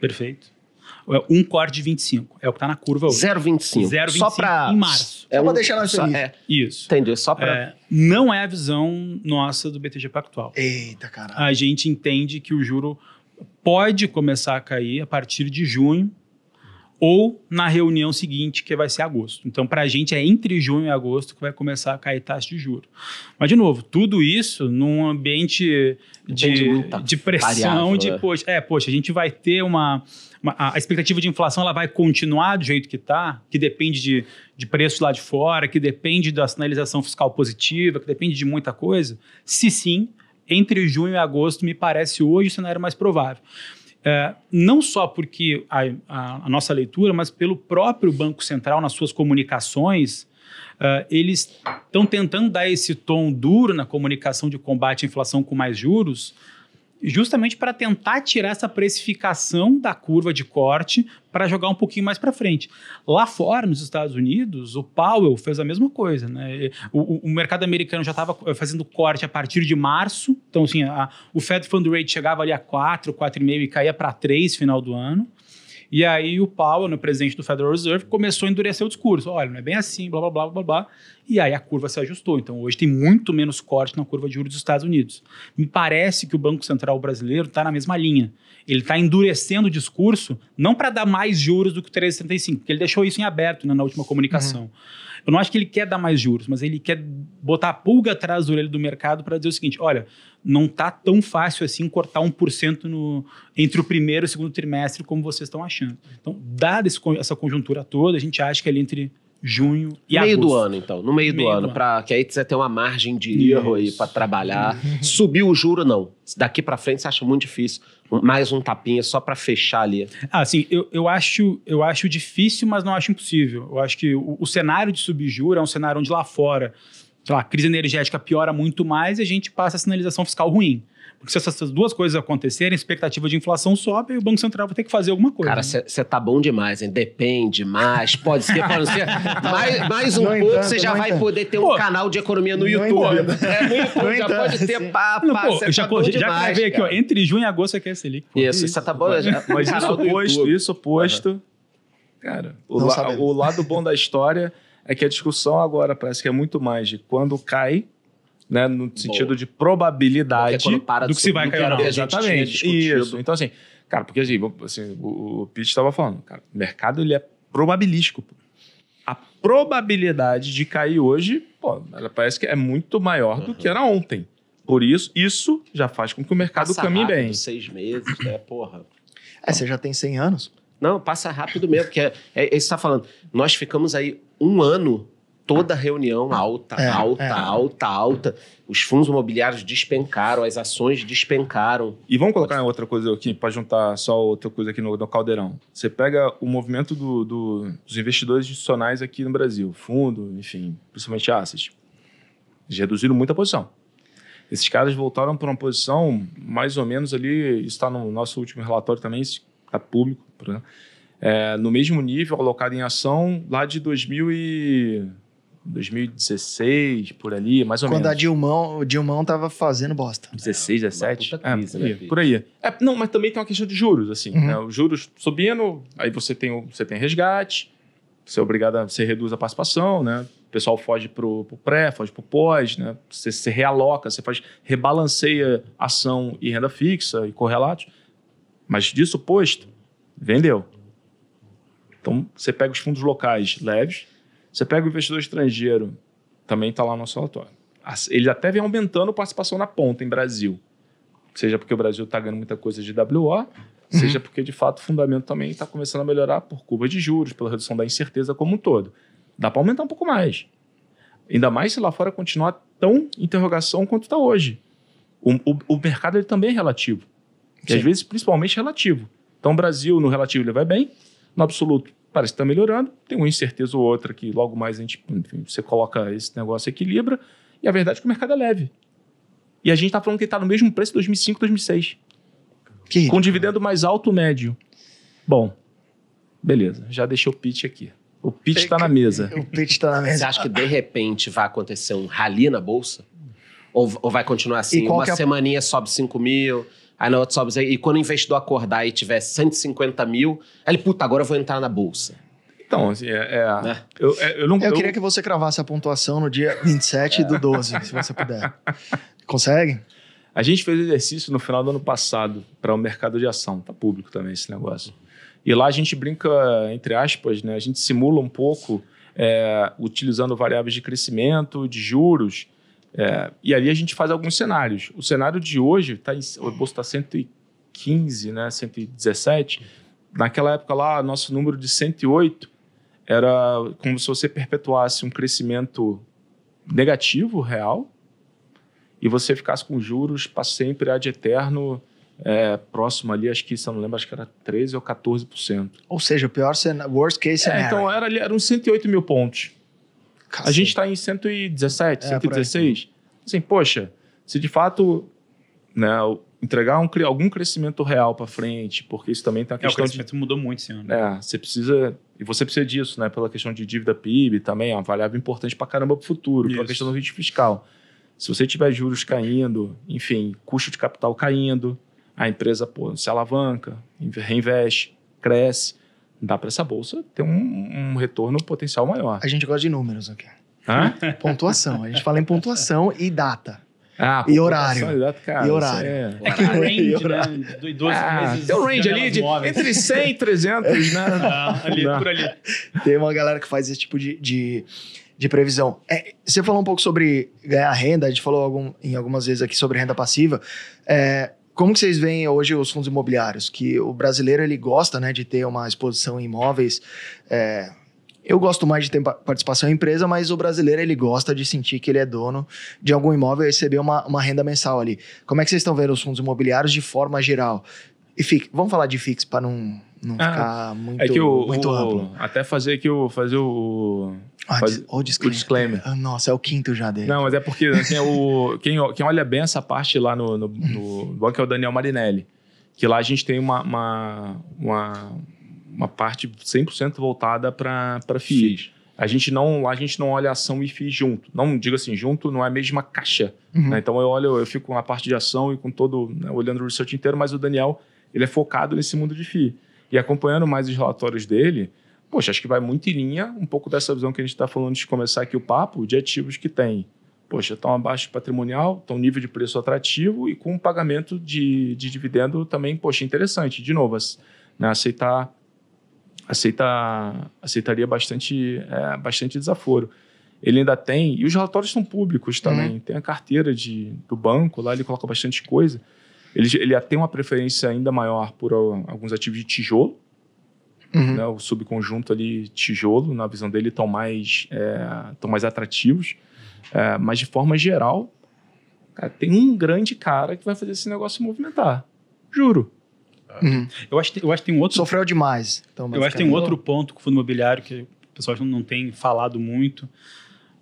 Perfeito? É um corte de 25. É o que está na curva hoje. 0,25. 0,25 só para em março. É só para deixar nós é. Isso. Entendeu? Só para... É, não é a visão nossa do BTG Pactual. Eita, caralho. A gente entende que o juro pode começar a cair a partir de junho, ou na reunião seguinte, que vai ser agosto. Então, para a gente é entre junho e agosto que vai começar a cair taxa de juros. Mas, de novo, tudo isso num ambiente de, de, pressão, de, é. poxa, é, poxa, a gente vai ter uma, uma, A expectativa de inflação ela vai continuar do jeito que está, que depende de, de preço lá de fora, que depende da sinalização fiscal positiva, que depende de muita coisa. Se sim, entre junho e agosto, me parece hoje o cenário mais provável. É, não só porque a, a, a, nossa leitura, mas pelo próprio Banco Central, nas suas comunicações, é, eles estão tentando dar esse tom duro na comunicação de combate à inflação com mais juros, justamente para tentar tirar essa precificação da curva de corte para jogar um pouquinho mais para frente. Lá fora, nos Estados Unidos, o Powell fez a mesma coisa. Né? O, o mercado americano já estava eh, fazendo corte a partir de março, então assim, a, o Fed Fund Rate chegava ali a 4, 4,5 e caía para 3 final do ano. E aí o Powell, no presidente do Federal Reserve, começou a endurecer o discurso. Olha, não é bem assim, blá, blá, blá, blá, blá. E aí a curva se ajustou. Então hoje tem muito menos corte na curva de juros dos Estados Unidos. Me parece que o Banco Central brasileiro está na mesma linha. Ele está endurecendo o discurso, não para dar mais juros do que o 3,75, porque ele deixou isso em aberto né, na última comunicação. Uhum eu não acho que ele quer dar mais juros, mas ele quer botar a pulga atrás do orelho do mercado para dizer o seguinte: olha, não tá tão fácil assim cortar 1% no, entre o primeiro e o segundo trimestre como vocês estão achando. Então, dada esse, essa conjuntura toda, a gente acha que é ali entre junho e meio agosto. do ano então no meio, meio do ano, ano. para que aí você ter uma margem de Isso. erro aí para trabalhar uhum. subiu o juro não daqui para frente você acha muito difícil mais um tapinha só para fechar ali ah eu, eu acho eu acho difícil mas não acho impossível eu acho que o, o cenário de subir juro é um cenário onde lá fora sei lá, a crise energética piora muito mais e a gente passa a sinalização fiscal ruim porque se essas duas coisas acontecerem, a expectativa de inflação sobe e o Banco Central vai ter que fazer alguma coisa. Cara, você né? tá bom demais, hein? Depende mais, pode ser, pode ser. mais, mais um não pouco, você já vai poder ter um canal de economia no YouTube. É, já pode ter pá, não, tá já, bom já aqui, ó, entre junho e agosto você é quer é Selic. Pô, isso, tá isso, tá bom. Já, mas isso oposto, isso oposto. Cara, o, la, o lado bom da história é que a discussão agora parece que é muito mais de quando cai né? No sentido Boa. de probabilidade do que se vai cair não. Exatamente. Isso. Então, assim, cara, porque assim, assim o, o Pete estava falando, cara, o mercado ele é probabilístico. A probabilidade de cair hoje, pô, ela parece que é muito maior uhum. do que uhum. era ontem. Por isso, isso já faz com que o mercado passa caminhe bem. seis meses, né? Porra. É, você já tem 100 anos. Não, passa rápido mesmo, porque é, é, é isso que você está falando. Nós ficamos aí um ano toda reunião alta, é, alta, é. alta, alta. Os fundos imobiliários despencaram, as ações despencaram. E vamos colocar outra coisa aqui, para juntar só outra coisa aqui no, no caldeirão. Você pega o movimento do, do, dos investidores institucionais aqui no Brasil, fundo, enfim, principalmente assets. Eles reduziram muito a posição. Esses caras voltaram para uma posição mais ou menos ali, está no nosso último relatório também, está público, por né? exemplo. É, no mesmo nível, alocado em ação lá de 2000 e 2016, por ali, mais ou Quando menos. Quando a Dilmão, o tava fazendo bosta. 16, 17? É, é, crise, é, por aí. É, não, mas também tem uma questão de juros, assim. Uhum. Né? Os juros subindo, aí você tem, você tem resgate, você é obrigado a... Você reduz a participação, né? O pessoal foge pro, pro pré, foge pro pós, né? Você, você realoca, você faz... Rebalanceia ação e renda fixa e correlatos. Mas disso posto, vendeu. Então, você pega os fundos locais leves, você pega o investidor estrangeiro, também está lá no nosso relatório. Ele até vem aumentando a participação na ponta em Brasil. Seja porque o Brasil está ganhando muita coisa de WO, uhum. seja porque, de fato, o fundamento também está começando a melhorar por curva de juros, pela redução da incerteza como um todo. Dá para aumentar um pouco mais. Ainda mais se lá fora continuar tão interrogação quanto está hoje. O, o, o, mercado ele também é relativo. Sim. E às vezes, principalmente, relativo. Então, o Brasil, no relativo, ele vai bem. No absoluto, parece que está melhorando. Tem uma incerteza ou outra que logo mais a gente, enfim, você coloca esse negócio, equilibra. E a verdade é que o mercado é leve. E a gente está falando que ele está no mesmo preço de 2005, 2006. Que com dividendo mais alto, médio. Bom, beleza. Já deixei o pitch aqui. O pitch está na mesa. O pitch está na mesa. Você acha que de repente vai acontecer um rally na bolsa? Ou, ou vai continuar assim? Uma é a... semaninha sobe 5 mil, Aí na outra E quando o investidor acordar e tiver 150 mil, aí ele, puta, agora eu vou entrar na bolsa. Então, assim, é, é, né? eu, é, eu, não, eu, eu queria que você cravasse a pontuação no dia 27 do 12, se você puder. Consegue? A gente fez exercício no final do ano passado para o mercado de ação, tá público também esse negócio. E lá a gente brinca, entre aspas, né? a gente simula um pouco, é, utilizando variáveis de crescimento, de juros, é, e ali a gente faz alguns cenários. O cenário de hoje, tá em, o bolso está 115, né, 117. Naquela época lá, nosso número de 108 era como se você perpetuasse um crescimento negativo, real, e você ficasse com juros para sempre ad eterno, é, próximo ali, acho que, se eu não lembro, acho que era 13% ou 14%. Ou seja, o pior, worst case era. É, então, era, ali, eram 108 mil pontos. Cacete. A gente está em 117, é, 116. Assim, poxa, se de fato né, entregar um, algum crescimento real para frente, porque isso também tem a questão. É, o crescimento de, mudou muito esse ano. Né? É, você precisa. E você precisa disso, né? Pela questão de dívida PIB também, é uma variável importante para caramba para o futuro, isso. pela questão do risco fiscal. Se você tiver juros caindo, enfim, custo de capital caindo, a empresa pô, se alavanca, reinveste, cresce dá para essa bolsa ter um, um retorno potencial maior. A gente gosta de números aqui. Hã? Pontuação. A gente fala em pontuação e data. Ah, e horário. Exato, cara, e horário. É, é que o range, né? do 12 ah, meses. Tem um range ali de móveis. entre 100 e 300, né? Ah, ali, Não. por ali. Tem uma galera que faz esse tipo de, de, de previsão. É, você falou um pouco sobre ganhar renda, a gente falou algum, em algumas vezes aqui sobre renda passiva. É, como que vocês veem hoje os fundos imobiliários? Que o brasileiro ele gosta né, de ter uma exposição em imóveis. É, eu gosto mais de ter participação em empresa, mas o brasileiro ele gosta de sentir que ele é dono de algum imóvel e receber uma, uma renda mensal ali. Como é que vocês estão vendo os fundos imobiliários de forma geral? E vamos falar de FIX para não não ah, ficar muito, é que o, muito o, amplo. Até fazer aqui o. Fazer o. Ah, faz, o oh, disclaimer. O disclaimer. Ah, nossa, é o quinto já dele. Não, mas é porque tem assim, é o, quem, quem olha bem essa parte lá no, no, no banco é o Daniel Marinelli. Que lá a gente tem uma, uma, uma, uma parte 100% voltada para FIIs. A gente não, a gente não olha ação e FII junto. Não digo assim, junto não é a mesma caixa. Uhum. Né? Então eu olho, eu fico na parte de ação e com todo, né, olhando o research inteiro, mas o Daniel, ele é focado nesse mundo de FII. E acompanhando mais os relatórios dele, poxa, acho que vai muito em linha um pouco dessa visão que a gente está falando antes de começar aqui o papo, de ativos que tem. Poxa, estão tá abaixo patrimonial, estão tá nível de preço atrativo e com um pagamento de, de dividendo também, poxa, interessante. De novo, né, aceitar, aceitar, aceitaria bastante, é, bastante desaforo. Ele ainda tem, e os relatórios são públicos também, uhum. tem a carteira de, do banco, lá ele coloca bastante coisa. Ele, ele tem uma preferência ainda maior por alguns ativos de tijolo. Uhum. Né? O subconjunto ali, tijolo, na visão dele, estão mais, é, tão mais atrativos. É, mas, de forma geral, cara, tem um grande cara que vai fazer esse negócio movimentar. Juro. Uhum. Eu, acho, eu acho que tem um outro... Sofreu demais. Então, eu acho que tem um outro ponto com o fundo imobiliário que o pessoal não tem falado muito,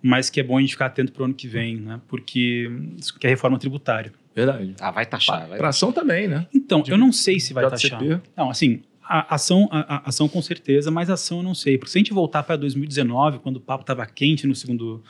mas que é bom a gente ficar atento para o ano que vem, né? porque isso que é reforma tributária. Verdade. Ah, vai taxar. Vai. Pra ação também, né? Então, de, eu não sei se vai JCP. taxar. Não, assim, a ação, a, a ação com certeza, mas ação eu não sei. Porque se a gente voltar para 2019, quando o papo estava quente no segundo,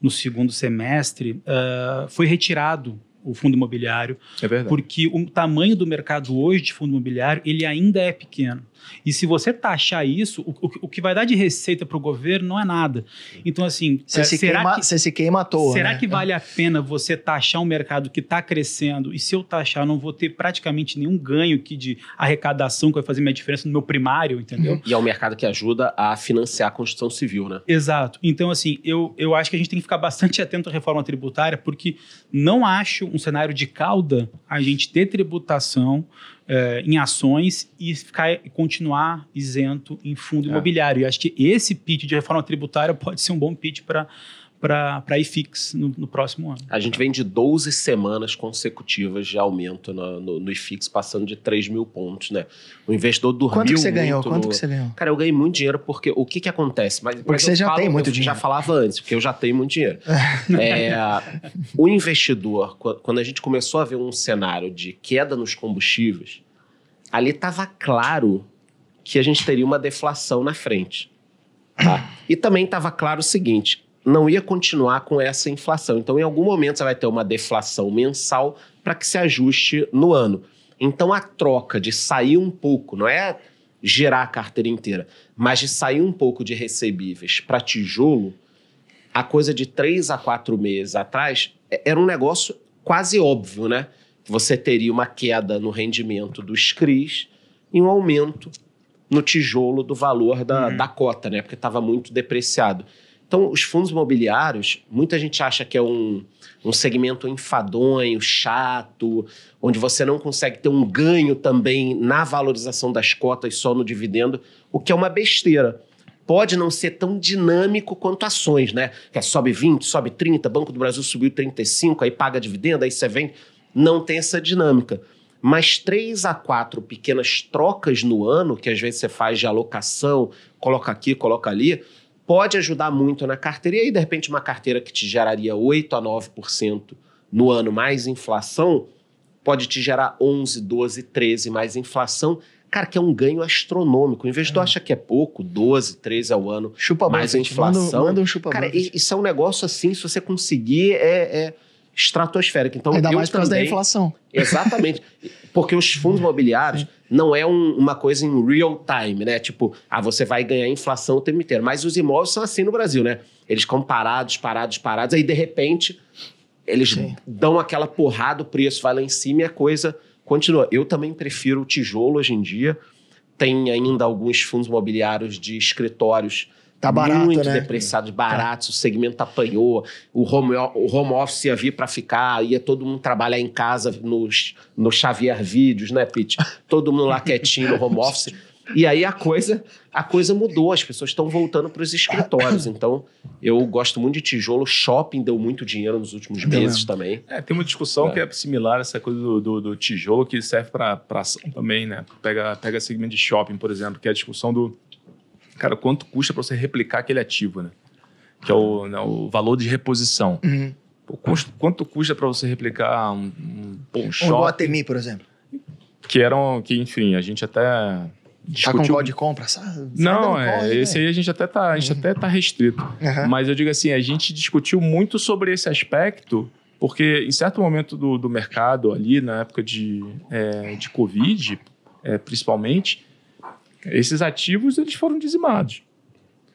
no segundo semestre, uh, foi retirado o fundo imobiliário. É verdade. Porque o tamanho do mercado hoje de fundo imobiliário, ele ainda é pequeno. E se você taxar isso, o, o, o que vai dar de receita para o governo não é nada. Então, assim, você é, se, será queima, que, se queima à toa. Será né? que vale a pena você taxar um mercado que está crescendo e se eu taxar, eu não vou ter praticamente nenhum ganho aqui de arrecadação que vai fazer minha diferença no meu primário, entendeu? Uhum. E é um mercado que ajuda a financiar a construção civil, né? Exato. Então, assim, eu, eu acho que a gente tem que ficar bastante atento à reforma tributária, porque não acho um cenário de cauda a gente ter tributação é, em ações e ficar, continuar isento em fundo é. imobiliário. E acho que esse pitch de reforma tributária pode ser um bom pitch para para IFIX no, no, próximo ano. A gente vem de 12 semanas consecutivas de aumento no, no, no IFIX, passando de 3 mil pontos, né? O investidor dormiu Quanto que você ganhou? Quanto no... que você ganhou? Cara, eu ganhei muito dinheiro porque o que que acontece? Mas, porque mas você já falo, tem muito eu dinheiro. já falava antes, porque eu já tenho muito dinheiro. é, o investidor, quando a gente começou a ver um cenário de queda nos combustíveis, ali estava claro que a gente teria uma deflação na frente. Tá? E também estava claro o seguinte: não ia continuar com essa inflação. Então, em algum momento, você vai ter uma deflação mensal para que se ajuste no ano. Então, a troca de sair um pouco, não é gerar a carteira inteira, mas de sair um pouco de recebíveis para tijolo, a coisa de três a quatro meses atrás é, era um negócio quase óbvio, né? Você teria uma queda no rendimento dos CRIs e um aumento no tijolo do valor da, uhum. da cota, né? Porque estava muito depreciado. Então, os fundos imobiliários, muita gente acha que é um, um segmento enfadonho, chato, onde você não consegue ter um ganho também na valorização das cotas só no dividendo, o que é uma besteira. Pode não ser tão dinâmico quanto ações, né? Que é sobe 20, sobe 30, Banco do Brasil subiu 35, aí paga dividendo, aí você vem. Não tem essa dinâmica. Mas três a quatro pequenas trocas no ano, que às vezes você faz de alocação, coloca aqui, coloca ali, pode ajudar muito na carteira. E aí, de repente, uma carteira que te geraria 8 a 9% no ano mais inflação, pode te gerar 11, 12, 13 mais inflação. Cara, que é um ganho astronômico. O investidor é. acha que é pouco, 12, 13 ao ano, chupa mais a inflação. Manda, manda um chupa cara, mais. isso é um negócio assim, se você conseguir, é, é estratosférica. Então, Ainda mais por causa da inflação. Exatamente. Porque os fundos é. imobiliários é. não é um, uma coisa em real time, né? Tipo, ah, você vai ganhar inflação o tempo inteiro. Mas os imóveis são assim no Brasil, né? Eles ficam parados, parados, parados, aí de repente eles Sim. dão aquela porrada, o preço vai lá em cima e a coisa continua. Eu também prefiro o tijolo hoje em dia. Tem ainda alguns fundos imobiliários de escritórios Tá barato, muito né? depreciados, baratos, tá. o segmento apanhou, o home, o home office ia vir para ficar, ia todo mundo trabalhar em casa no, no Xavier Vídeos, né, Pete? Todo mundo lá quietinho no home office. E aí a coisa, a coisa mudou, as pessoas estão voltando para os escritórios. Então, eu gosto muito de tijolo, shopping deu muito dinheiro nos últimos meses também. É, tem uma discussão é. que é similar a essa coisa do, do, do tijolo que serve para ação também, né? Pega, pega segmento de shopping, por exemplo, que é a discussão do cara, quanto custa para você replicar aquele ativo, né? Que é o, né, o valor de reposição. Uhum. Pô, quanto custa para você replicar um, um, um, um por exemplo. Que eram, que enfim, a gente até discutiu... Tá com gol de compra, sabe? Não, é, corre, esse aí a gente até tá, a gente uhum. até tá restrito. Uhum. Mas eu digo assim, a gente discutiu muito sobre esse aspecto, porque em certo momento do, do mercado ali, na época de, é, de Covid, é, principalmente, esses ativos eles foram dizimados.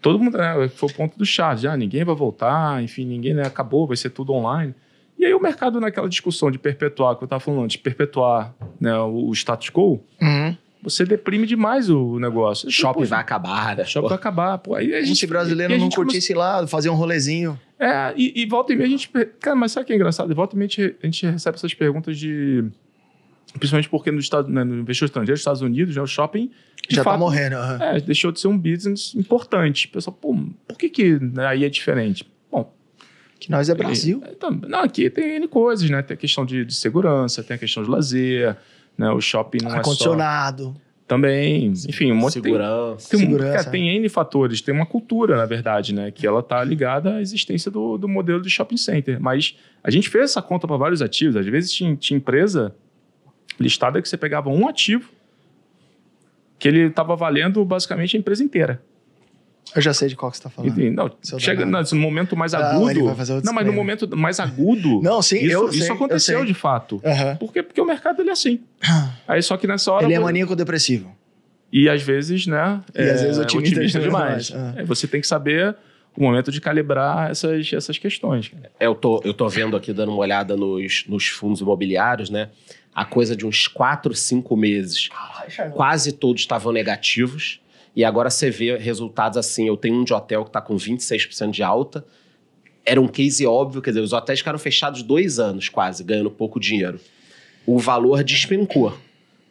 Todo mundo né, foi o ponto do Charles, já ah, ninguém vai voltar, enfim, ninguém né, acabou, vai ser tudo online. E aí o mercado naquela discussão de perpetuar, que eu estava falando, de perpetuar né, o status quo, uhum. você deprime demais o negócio. shopping vai acabar, né? Shopping vai acabar. Pô. Aí a gente, gente brasileiro não curtir esse lado, fazer um rolezinho. É, e, e volta e meia a gente... Cara, mas sabe o que é engraçado? Volta e meia a gente recebe essas perguntas de Principalmente porque no, Estado, né, no investidor estrangeiro, nos Estados Unidos, né, o shopping. Já está morrendo. Uhum. É, deixou de ser um business importante. O pessoal, pô, por que, que aí é diferente? Bom. Que nós é Brasil. É, então, não, aqui tem N coisas, né? Tem a questão de, de segurança, tem a questão de lazer, né? O shopping não É só... Também, enfim, um monte segurança. Tem, segurança. Cara, tem é. N fatores, tem uma cultura, na verdade, né? Que ela está ligada à existência do, do modelo de shopping center. Mas a gente fez essa conta para vários ativos. Às vezes tinha, tinha empresa Listado é que você pegava um ativo que ele estava valendo basicamente a empresa inteira. Eu já sei de qual que você está falando. E, não, chega não, no momento mais ah, agudo. Não, não, mas no momento mais agudo. não, sim, isso, eu sei, aconteceu eu de fato. Uhum. Por quê? Porque o mercado ele é assim. Aí só que nessa hora. Ele é maníaco depressivo. E às vezes, né? E é, às vezes otimista, otimista demais. demais. Uhum. Você tem que saber o momento de calibrar essas, essas questões. É, eu tô, eu tô vendo aqui, dando uma olhada nos, nos fundos imobiliários, né? A coisa de uns 4, 5 meses, quase todos estavam negativos. E agora você vê resultados assim. Eu tenho um de hotel que está com 26% de alta. Era um case óbvio, quer dizer, os hotéis ficaram fechados dois anos quase, ganhando pouco dinheiro. O valor despencou.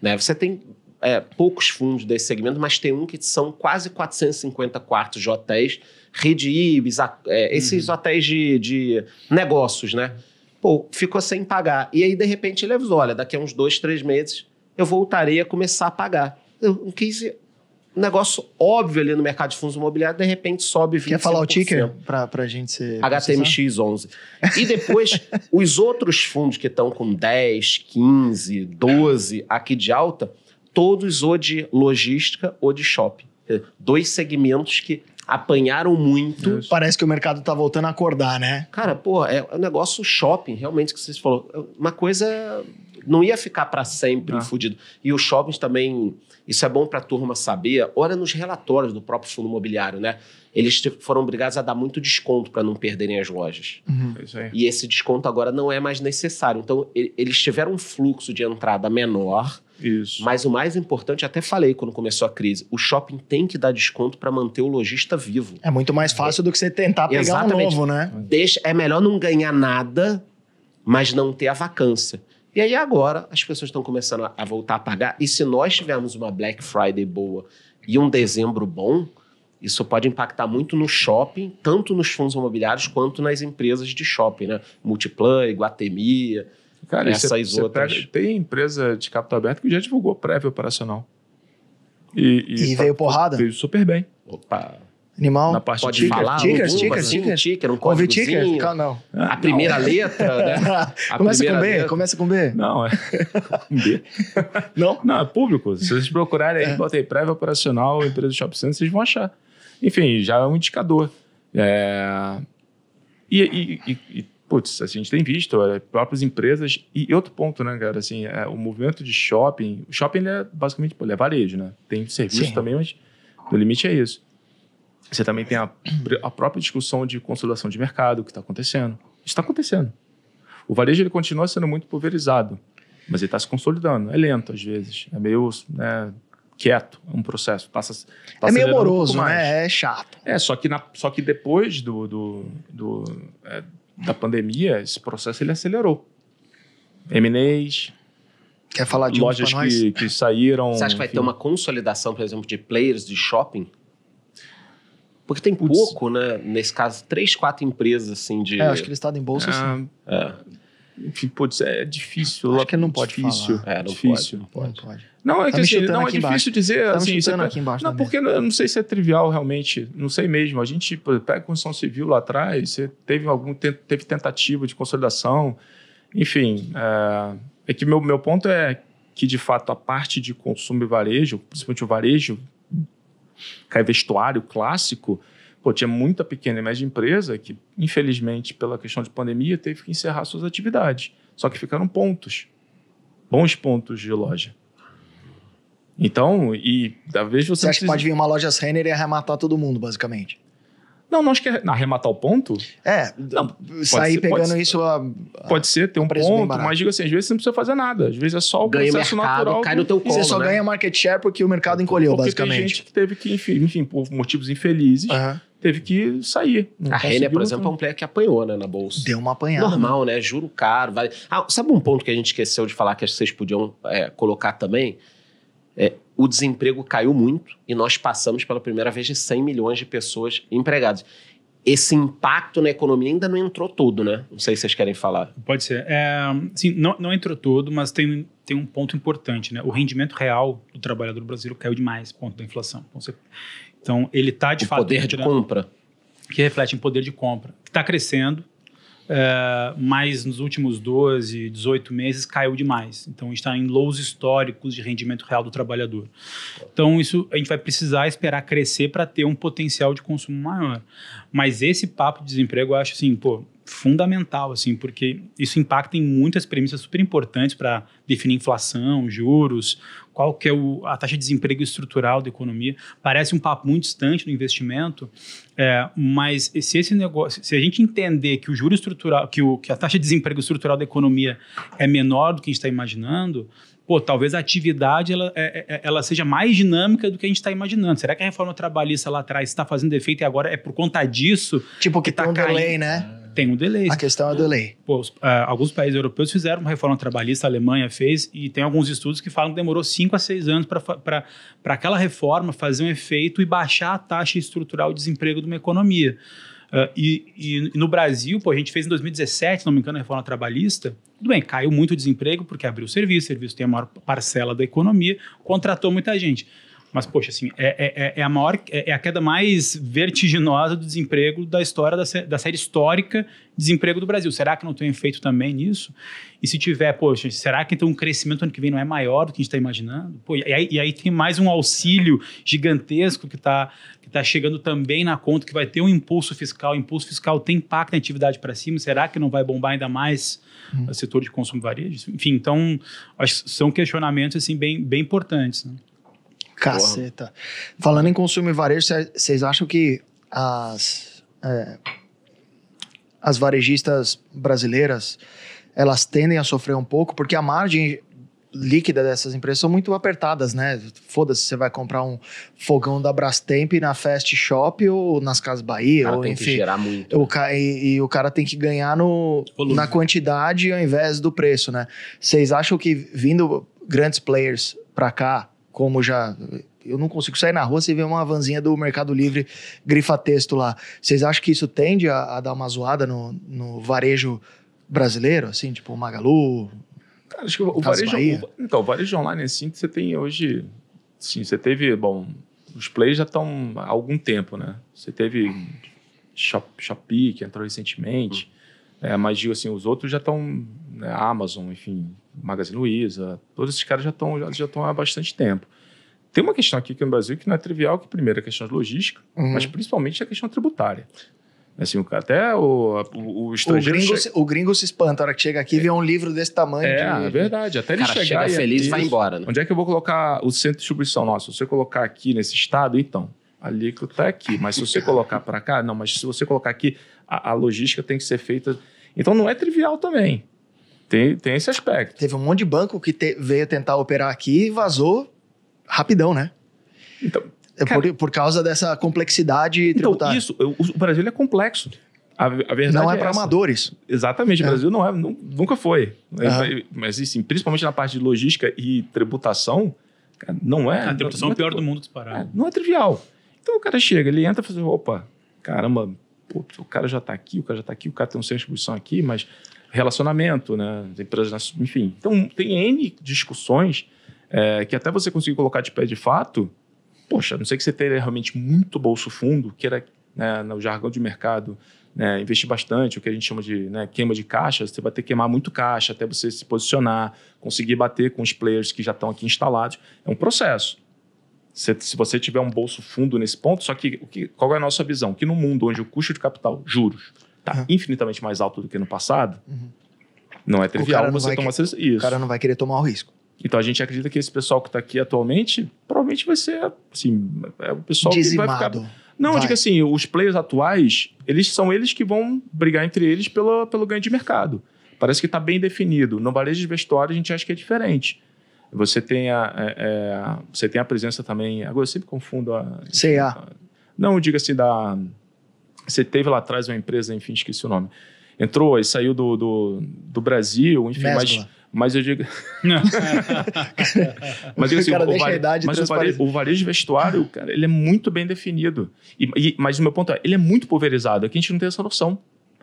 Né? Você tem é, poucos fundos desse segmento, mas tem um que são quase 450 quartos de hotéis, rede Ibis, é, esses uhum. hotéis de, de negócios, né? Pô, ficou sem pagar. E aí, de repente, ele avisou: olha, daqui a uns dois, três meses eu voltarei a começar a pagar. Eu, é um negócio óbvio ali no mercado de fundos imobiliários, de repente sobe 25%. Quer falar o ticker para a gente ser. HTMX11. E depois, os outros fundos que estão com 10, 15, 12 aqui de alta, todos ou de logística ou de shopping. Dois segmentos que apanharam muito. Deus. Parece que o mercado tá voltando a acordar, né? Cara, pô, é um negócio shopping, realmente, que vocês falou é Uma coisa não ia ficar para sempre ah. fudido. E os shoppings também, isso é bom para a turma saber, olha nos relatórios do próprio fundo imobiliário, né? Eles foram obrigados a dar muito desconto para não perderem as lojas. Uhum. É e esse desconto agora não é mais necessário. Então, eles tiveram um fluxo de entrada menor, isso. Mas o mais importante, até falei quando começou a crise, o shopping tem que dar desconto para manter o lojista vivo. É muito mais fácil do que você tentar pegar Exatamente. um novo, né? Deixa, é melhor não ganhar nada, mas não ter a vacância. E aí agora as pessoas estão começando a voltar a pagar. E se nós tivermos uma Black Friday boa e um dezembro bom, isso pode impactar muito no shopping, tanto nos fundos imobiliários quanto nas empresas de shopping, né? Multiplan, Guatemia. Cara, Essas cê, outras. pega, tem empresa de capital aberto que já divulgou prévio operacional. E, e, e tá, veio porrada? Veio super bem. Opa. Animal. Na parte Pode ticker. falar. Dicas, dicas, dicas. Ticker, um códigozinho. Ticker? Não. Ah, A primeira não. letra, né? A começa com B, letra. começa com B. Não, é com B. não? Não, é público. Se vocês procurarem aí, é. botei prévio operacional, empresa do Shop Center, vocês vão achar. Enfim, já é um indicador. É... e, e putz, assim, a gente tem visto, olha, próprias empresas. E outro ponto, né, cara, assim, é, o movimento de shopping. O shopping é basicamente pô, é varejo, né? Tem serviço Sim. também, mas no limite é isso. Você também tem a, a própria discussão de consolidação de mercado, que está acontecendo. Está acontecendo. O varejo ele continua sendo muito pulverizado, mas ele está se consolidando. É lento às vezes, é meio né, quieto, é um processo. passa tá é meio moroso, um né? É chato. É só que na, só que depois do do, do é, da pandemia, esse processo ele acelerou. M&As... Quer falar de lojas que, que saíram... Você acha que vai enfim. ter uma consolidação, por exemplo, de players de shopping? Porque tem pouco, né? Nesse caso, três, quatro empresas, assim, de... É, acho que listado tá em bolsa, ah, sim. É. é. Enfim, putz, é difícil. Acho é que não pode difícil. falar. É, não difícil. Pode, não pode. Não, é tá que assim, não é difícil embaixo. dizer tá assim. aqui embaixo não, porque eu não sei se é trivial realmente. Não sei mesmo. A gente pega a Constituição civil lá atrás, você teve algum teve tentativa de consolidação. Enfim, é, é que meu, meu ponto é que, de fato, a parte de consumo e varejo, principalmente o varejo, que é vestuário clássico, pô, tinha muita pequena e média empresa que, infelizmente, pela questão de pandemia, teve que encerrar suas atividades. Só que ficaram pontos, bons pontos de loja. Então, e da vez você. Você acha precisa... que pode vir uma loja Renner e arrematar todo mundo, basicamente? Não, não acho que é arrematar o ponto. É, não, sair ser, pegando pode, isso a, a, Pode ser, ter um ponto, mas digo assim, às vezes você não precisa fazer nada. Às vezes é só o ganha processo mercado, natural. Cai no teu colo, você só né? ganha market share porque o mercado encolheu, porque basicamente. Tem gente que teve que, enfim, por motivos infelizes, teve que sair. A Renner, por exemplo, é um player que apanhou, né, na bolsa. Deu uma apanhada. Normal, né? Juro caro. Vale... Ah, sabe um ponto que a gente esqueceu de falar que vocês podiam é, colocar também? é, o desemprego caiu muito e nós passamos pela primeira vez de 100 milhões de pessoas empregadas. Esse impacto na economia ainda não entrou todo, né? Não sei se vocês querem falar. Pode ser. É, sim, não, não entrou todo, mas tem, tem um ponto importante, né? O rendimento real do trabalhador brasileiro caiu demais, ponto da inflação. Então, então ele está de o fato. Poder de compra. Que reflete em poder de compra, está crescendo eh, mas nos últimos 12, 18 meses caiu demais. Então, está em lows históricos de rendimento real do trabalhador. Então, isso a gente vai precisar esperar crescer para ter um potencial de consumo maior. Mas esse papo de desemprego, eu acho assim, pô, fundamental, assim, porque isso impacta em muitas premissas super importantes para definir inflação, juros, qual que é o, a taxa de desemprego estrutural da economia. Parece um papo muito distante no investimento, é, mas se esse negócio, se a gente entender que o juro estrutural, que, o, que a taxa de desemprego estrutural da economia é menor do que a gente está imaginando, pô, talvez a atividade ela, é, é, é, ela seja mais dinâmica do que a gente está imaginando. Será que a reforma trabalhista lá atrás está fazendo efeito e agora é por conta disso tipo que está caindo? Delay, né? Tem um delay. A questão é o delay. Pô, é, alguns países europeus fizeram uma reforma trabalhista, a Alemanha fez, e tem alguns estudos que falam que demorou 5 a 6 anos para aquela reforma fazer um efeito e baixar a taxa estrutural de desemprego de uma economia. Uh, e, e, no Brasil, pô, a gente fez em 2017, não me engano, a reforma trabalhista. Tudo bem, caiu muito o desemprego porque abriu o serviço, o serviço tem a maior parcela da economia, contratou muita gente. Mas, poxa, assim, é, é, é, é a maior, é, é a queda mais vertiginosa do desemprego da história, da, da série histórica desemprego do Brasil. Será que não tem efeito também nisso? E se tiver, poxa, será que então o crescimento ano que vem não é maior do que a gente está imaginando? Pô, e, aí, e, aí, tem mais um auxílio gigantesco que está que tá chegando também na conta, que vai ter um impulso fiscal. O impulso fiscal tem impacto na atividade para cima. Será que não vai bombar ainda mais hum. o setor de consumo varejo? Enfim, então, acho que são questionamentos assim, bem, bem importantes. Né? Caceta. Porra. Falando em consumo e varejo, vocês acham que as, é, as varejistas brasileiras elas tendem a sofrer um pouco, porque a margem líquida dessas empresas são muito apertadas, né? Foda-se, você vai comprar um fogão da Brastemp na Fast Shop ou nas Casas Bahia, ou tem enfim, que gerar muito. O né? ca... e, e, o cara tem que ganhar no, na quantidade ao invés do preço, né? Vocês acham que vindo grandes players para cá, como já. Eu não consigo sair na rua sem ver uma vanzinha do Mercado Livre grifa texto lá. Vocês acham que isso tende a, a dar uma zoada no, no, varejo brasileiro, assim, tipo Magalu? Cara, acho que o, o varejo. O, então, o varejo online, assim, que você tem hoje. Sim, você teve. Bom, os plays já estão há algum tempo, né? Você teve Shop, Shopee, que entrou recentemente. É, mas digo assim, os outros já estão. Né, Amazon, enfim, Magazine Luiza, todos esses caras já estão já, já há bastante tempo. Tem uma questão aqui no Brasil que não é trivial, que primeiro é a questão de logística, uhum. mas principalmente a questão tributária. Assim, até o, o, o estrangeiro. O gringo, se, o gringo se espanta, a hora que chega aqui é. vê um livro desse tamanho. É, de... é verdade. Até ele cara, chegar. Chega feliz e vai embora. Né? Onde é que eu vou colocar o centro de distribuição Nossa, Se você colocar aqui nesse estado, então. A alíquota está aqui. Mas se você colocar para cá, não, mas se você colocar aqui, a, a logística tem que ser feita. Então não é trivial também. Tem, tem esse aspecto. Teve um monte de banco que te, veio tentar operar aqui e vazou rapidão, né? Então, é cara, por, por causa dessa complexidade então, Isso, o Brasil é complexo. A, a verdade não é, é para amadores. Exatamente, é. o Brasil não é, não, nunca foi. Uhum. Mas assim, principalmente na parte de logística e tributação, não é. A tributação não, não é o pior do mundo disparado. É, não é trivial. Então o cara chega, ele entra e fala: assim, opa, caramba, pô, o cara já está aqui, o cara já está aqui, o cara tem um centro de distribuição aqui, mas relacionamento, né? Empresas, enfim. Então, tem N discussões é, que até você conseguir colocar de pé de fato, poxa, não sei que você tenha realmente muito bolso fundo, era, né, no jargão de mercado, né, investir bastante, o que a gente chama de né, queima de caixa, você vai ter que queimar muito caixa até você se posicionar, conseguir bater com os players que já estão aqui instalados. É um processo. Se, se você tiver um bolso fundo nesse ponto, só que, que, qual é a nossa visão? Que no mundo onde o custo de capital, juros, está uhum. infinitamente mais alto do que no passado, uhum. não é trivial não você tomar que... isso. O cara não vai querer tomar o risco. Então a gente acredita que esse pessoal que está aqui atualmente provavelmente vai ser assim, é o pessoal Dizimado. que vai ficar. Não, vai. diga assim, os players atuais, eles são eles que vão brigar entre eles pelo, pelo ganho de mercado. Parece que está bem definido. No varejo de vestuário a gente acha que é diferente. Você tem a, é, é, você tem a presença também. Agora eu sempre confundo a. CA. Não, diga assim, da. Você teve lá atrás uma empresa, enfim, esqueci o nome. Entrou e saiu do, do, do Brasil, enfim, mas. Mas eu digo. mas assim, o, cara o, o, idade mas o, varejo, de vestuário, cara, ele é muito bem definido. E, e, mas o meu ponto é, ele é muito pulverizado. Aqui a gente não tem essa noção.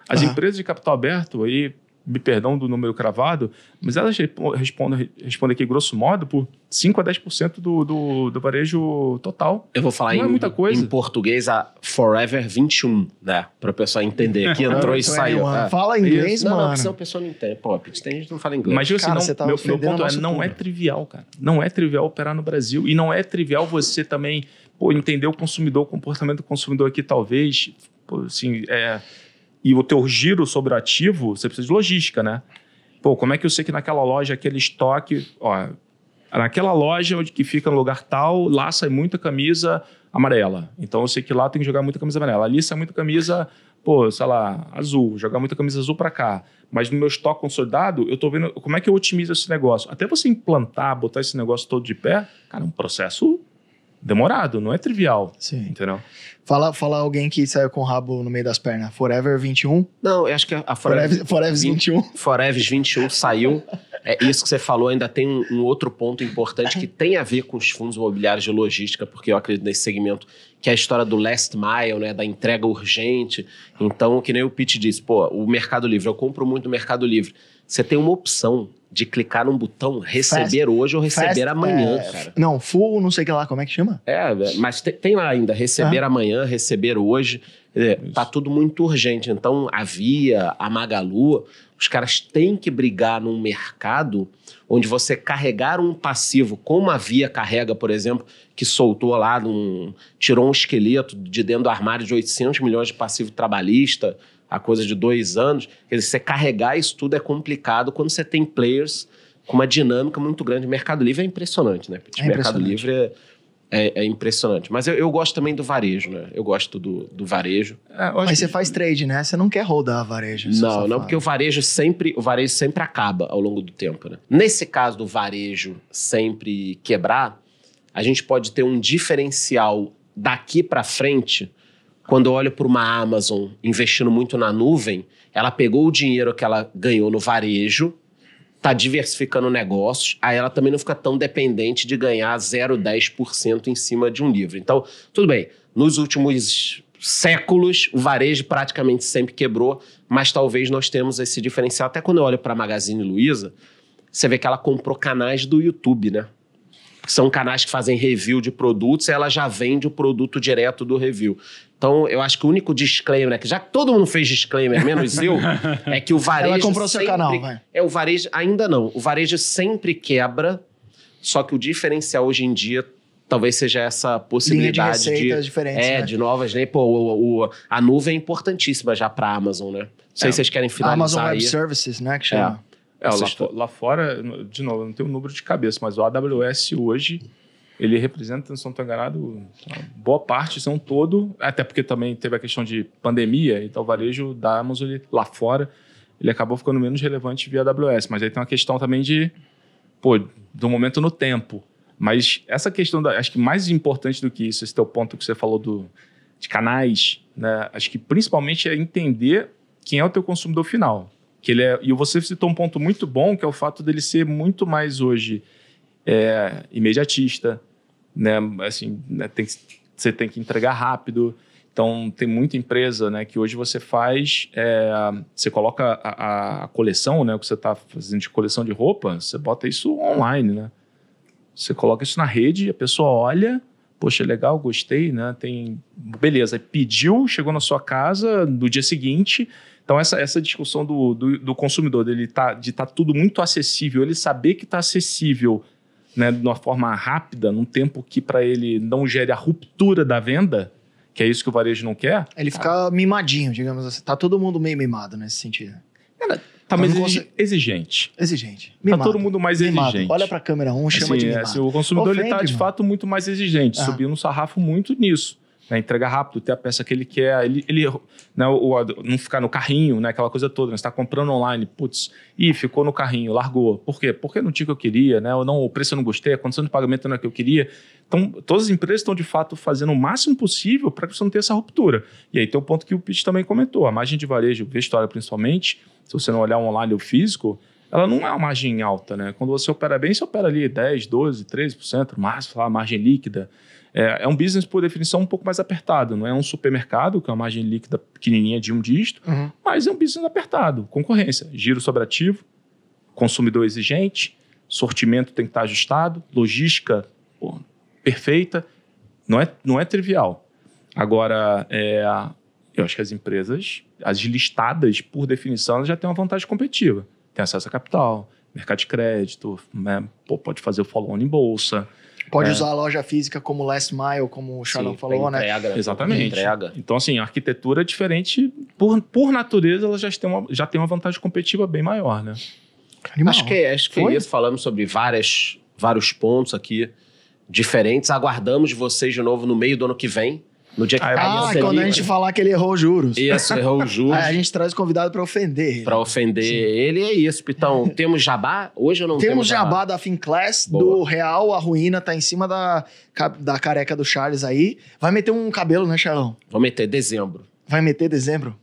As uhum. empresas de capital aberto aí me perdão do número cravado, mas elas respondem, respondem aqui, grosso modo, por 5 a 10% do, do, do varejo total. Eu vou falar Não é em, é muita coisa. em português a Forever 21, né? Para o pessoal entender que entrou e saiu. É. Fala inglês, Isso. mano. Não, não, a pessoa não entende. Pô, tem gente não fala inglês. Mas tipo assim, cara, tá não, tá meu, meu ponto é, não é trivial, cara. Não é trivial operar no Brasil. E não é trivial você também, pô, entender o consumidor, o comportamento do consumidor aqui, talvez. Pô, assim, é e o teu giro sobre o ativo, você precisa de logística, né? Pô, como é que eu sei que naquela loja aquele estoque, ó, naquela loja onde que fica no lugar tal, lá sai muita camisa amarela. Então eu sei que lá tem que jogar muita camisa amarela. Ali sai muita camisa, pô, sei lá, azul, jogar muita camisa azul para cá. Mas no meu estoque consolidado, eu tô vendo como é que eu otimizo esse negócio. Até você implantar, botar esse negócio todo de pé, cara, é um processo demorado, não é trivial. Sim. Entendeu? Fala, fala alguém que saiu com o rabo no meio das pernas. Forever 21? Não, eu acho que é a Forever, Forever, Forever 21. Forever 21 saiu. É, isso que você falou ainda tem um, um, outro ponto importante que tem a ver com os fundos imobiliários de logística, porque eu acredito nesse segmento, que é a história do last mile, né, da entrega urgente. Então, que nem o Pete disse, pô, o Mercado Livre, eu compro muito no Mercado Livre. Você tem uma opção de clicar num botão receber fast, hoje ou receber fast, amanhã, é, cara. Não, full, não sei o que lá, como é que chama? É, é mas tem lá ainda receber ah. amanhã, receber hoje. É, tá tudo muito urgente. Então, a Via, a Magalu, os caras têm que brigar num mercado onde você carregar um passivo, como a Via carrega, por exemplo, que soltou lá, num, tirou um esqueleto de dentro do armário de 800 milhões de passivo trabalhista, há coisa de dois anos. Quer dizer, você carregar isso tudo é complicado quando você tem players com uma dinâmica muito grande. Mercado Livre é impressionante, né? É Mercado Livre é, é, é impressionante. Mas eu, eu, gosto também do varejo, né? Eu gosto do, do varejo. É, Mas você faz trade, né? Você não quer rodar varejo. Não, não, porque o varejo sempre o varejo sempre acaba ao longo do tempo, né? Nesse caso do varejo sempre quebrar, a gente pode ter um diferencial daqui para frente quando eu olho para uma Amazon investindo muito na nuvem, ela pegou o dinheiro que ela ganhou no varejo, está diversificando negócios, aí ela também não fica tão dependente de ganhar 0,10% em cima de um livro. Então, tudo bem, nos últimos séculos, o varejo praticamente sempre quebrou, mas talvez nós temos esse diferencial. Até quando eu olho para a Magazine Luiza, você vê que ela comprou canais do YouTube, né? são canais que fazem review de produtos, e ela já vende o produto direto do review. Então, eu acho que o único disclaimer, né, que já que todo mundo fez disclaimer, menos eu, é que o varejo. Ela comprou sempre, seu canal, vai. É, o varejo, ainda não. O varejo sempre quebra, só que o diferencial hoje em dia talvez seja essa possibilidade Linha de, de é né? de novas né pô o, o, a nuvem é importantíssima já para Amazon né não sei é, se vocês querem finalizar Amazon Web aí. Services né que chama é, é lá, lá, fora de novo não tenho um número de cabeça mas o AWS hoje ele representa no São Tangarado boa parte, são todo, até porque também teve a questão de pandemia, então o varejo da Amazon ele, lá fora, ele acabou ficando menos relevante via AWS, mas aí tem uma questão também de, pô, do momento no tempo. Mas essa questão, da, acho que mais importante do que isso, esse teu ponto que você falou do, de canais, né, acho que principalmente é entender quem é o teu consumidor final. Que ele é, e você citou um ponto muito bom, que é o fato dele ser muito mais hoje é, imediatista, né? Assim, né, tem, você tem que entregar rápido. Então, tem muita empresa né, que hoje você faz, é, você coloca a, a, coleção, né, o que você está fazendo de coleção de roupa, você bota isso online, né? Você coloca isso na rede, a pessoa olha, poxa, legal, gostei, né? Tem, beleza, pediu, chegou na sua casa no dia seguinte. Então, essa, essa discussão do, do, do consumidor, dele tá, de estar tá tudo muito acessível, ele saber que está acessível né, de uma forma rápida, num tempo que para ele não gere a ruptura da venda, que é isso que o varejo não quer. Ele fica ah. mimadinho, digamos assim. Tá todo mundo meio mimado nesse sentido. Cara, Tá mais exigente. Exigente. Tá mimado. Tá todo mundo mais mimado. exigente. Olha pra câmera 1, um, chama assim, de é, mimado. É, assim, o consumidor Ofende, ele tá, de mano. fato, muito mais exigente. Uhum. Subiu um sarrafo muito nisso né, entregar rápido, ter a peça que ele quer, ele, ele né, o, o, não ficar no carrinho, né, aquela coisa toda, né, você está comprando online, putz, e ficou no carrinho, largou. Por quê? Porque não tinha o que eu queria, né, ou não, o preço eu não gostei, a condição de pagamento não é que eu queria. Então, todas as empresas estão, de fato, fazendo o máximo possível para que você não tenha essa ruptura. E aí tem o ponto que o Pitch também comentou, a margem de varejo, vestuário principalmente, se você não olhar online ou físico, ela não é uma margem alta, né? Quando você opera bem, você opera ali 10, 12, 13%, máximo, lá, margem líquida. É, é, um business, por definição, um pouco mais apertado. Não é um supermercado, que é a margem líquida pequenininha de um dígito, uhum. mas é um business apertado. Concorrência, giro ativo, consumidor exigente, sortimento tem que estar ajustado, logística pô, perfeita. Não é, não é trivial. Agora, é, eu acho que as empresas, as listadas, por definição, elas já têm uma vantagem competitiva. Tem acesso a capital, mercado de crédito, né? Pô, pode fazer o follow-on em bolsa. Pode é. usar a loja física como last mile, como o Charlão falou, né? entrega, né? Exatamente. Entrega. Então, assim, a arquitetura é diferente, por, por natureza, ela já tem, uma, já tem uma vantagem competitiva bem maior, né? Animal. Acho que, é, acho que é Foi? isso, falamos sobre várias, vários pontos aqui diferentes. Aguardamos vocês de novo no meio do ano que vem no dia que ah, é quando a gente né? falar que ele errou os juros. Isso, errou os juros. Aí a gente traz o convidado para ofender. Para ofender Sim. ele, é isso, Pitão. Temos jabá? Hoje eu não temos Temos jabá, jabá da Finclass, Boa. do Real, a ruína tá em cima da, da careca do Charles aí. Vai meter um cabelo, né, Charlão? Vou meter dezembro. Vai meter dezembro?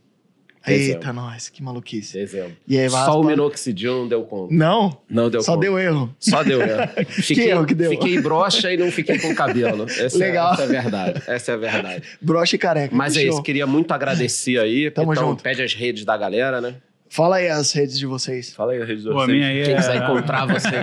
Dezembro. Eita, nós, que maluquice. Dezembro. E aí, Só o minoxidil não deu conta. Não? Não deu Só conta. deu erro. Só deu erro. Fiquei, que erro que deu? Fiquei broxa e não fiquei com cabelo. Essa é- Legal. É, essa é a verdade. Essa é a verdade. broxa e careca. Mas é show. isso, queria muito agradecer aí. Tamo então, junto. pede as redes da galera, né? Fala aí as redes de vocês. Fala aí as redes de vocês. Pô, minha aí Quem é... quiser encontrar vocês.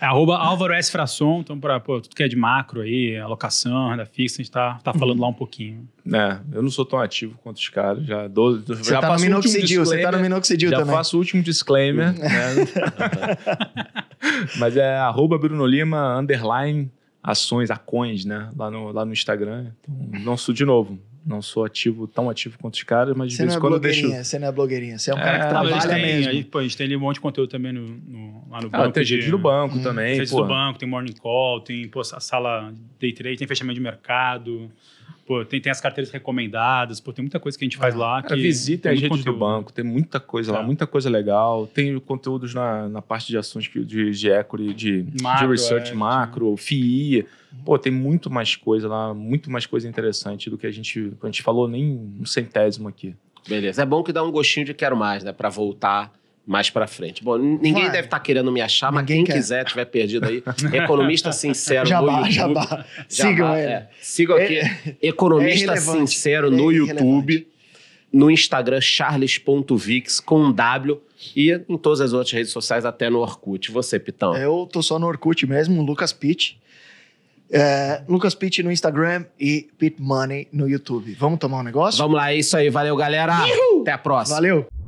é arroba Álvaro S. Frasson, então para tudo que é de macro aí, alocação, renda fixa, a gente tá, tá falando lá um pouquinho. É, eu não sou tão ativo quanto os caras, já, dou, já tá último disclaimer. Você tá no tá minoxidil já também. Já faço o último disclaimer. né? Mas é arroba Bruno Lima, underline, ações, acões, né? Lá no, lá no Instagram. Então, sou de novo, não sou ativo, tão ativo quanto os caras, mas de você vez em é quando eu deixo. Você não é blogueirinha, você é um é, cara que é, trabalha tem, mesmo. Aí, pô, a gente tem ali um monte de conteúdo também no, no, lá no ah, banco. Tem gente do banco hum, também. Tem do banco, tem morning call, tem pô, a sala day trade, tem fechamento de mercado. Pô, tem, tem as carteiras recomendadas, pô, tem muita coisa que a gente faz é. lá. Cara, que visita a gente do banco, tem muita coisa tá. lá, muita coisa legal. Tem conteúdos na, na parte de ações de, de equity, de, macro, de research é, macro, de... Tipo. FII. Pô, tem muito mais coisa lá, muito mais coisa interessante do que a gente, a gente falou nem um centésimo aqui. Beleza, é bom que dá um gostinho de quero mais, né? Para voltar mais para frente. Bom, ninguém deve estar tá querendo me achar, ninguém mas quem quer. quiser, tiver perdido aí, economista sincero jabá, no YouTube. Jabá. jabá sigam ele. É, sigam aqui. É, é economista é sincero no YouTube, no Instagram charles.vix com um W e em todas as outras redes sociais, até no Orkut. Você, Pitão? É, eu tô só no Orkut mesmo, Lucas Pitt. É, Lucas Pitt no Instagram e Pit Money no YouTube. Vamos tomar um negócio? Vamos lá, é isso aí. Valeu, galera. Uhul! Até a próxima. Valeu.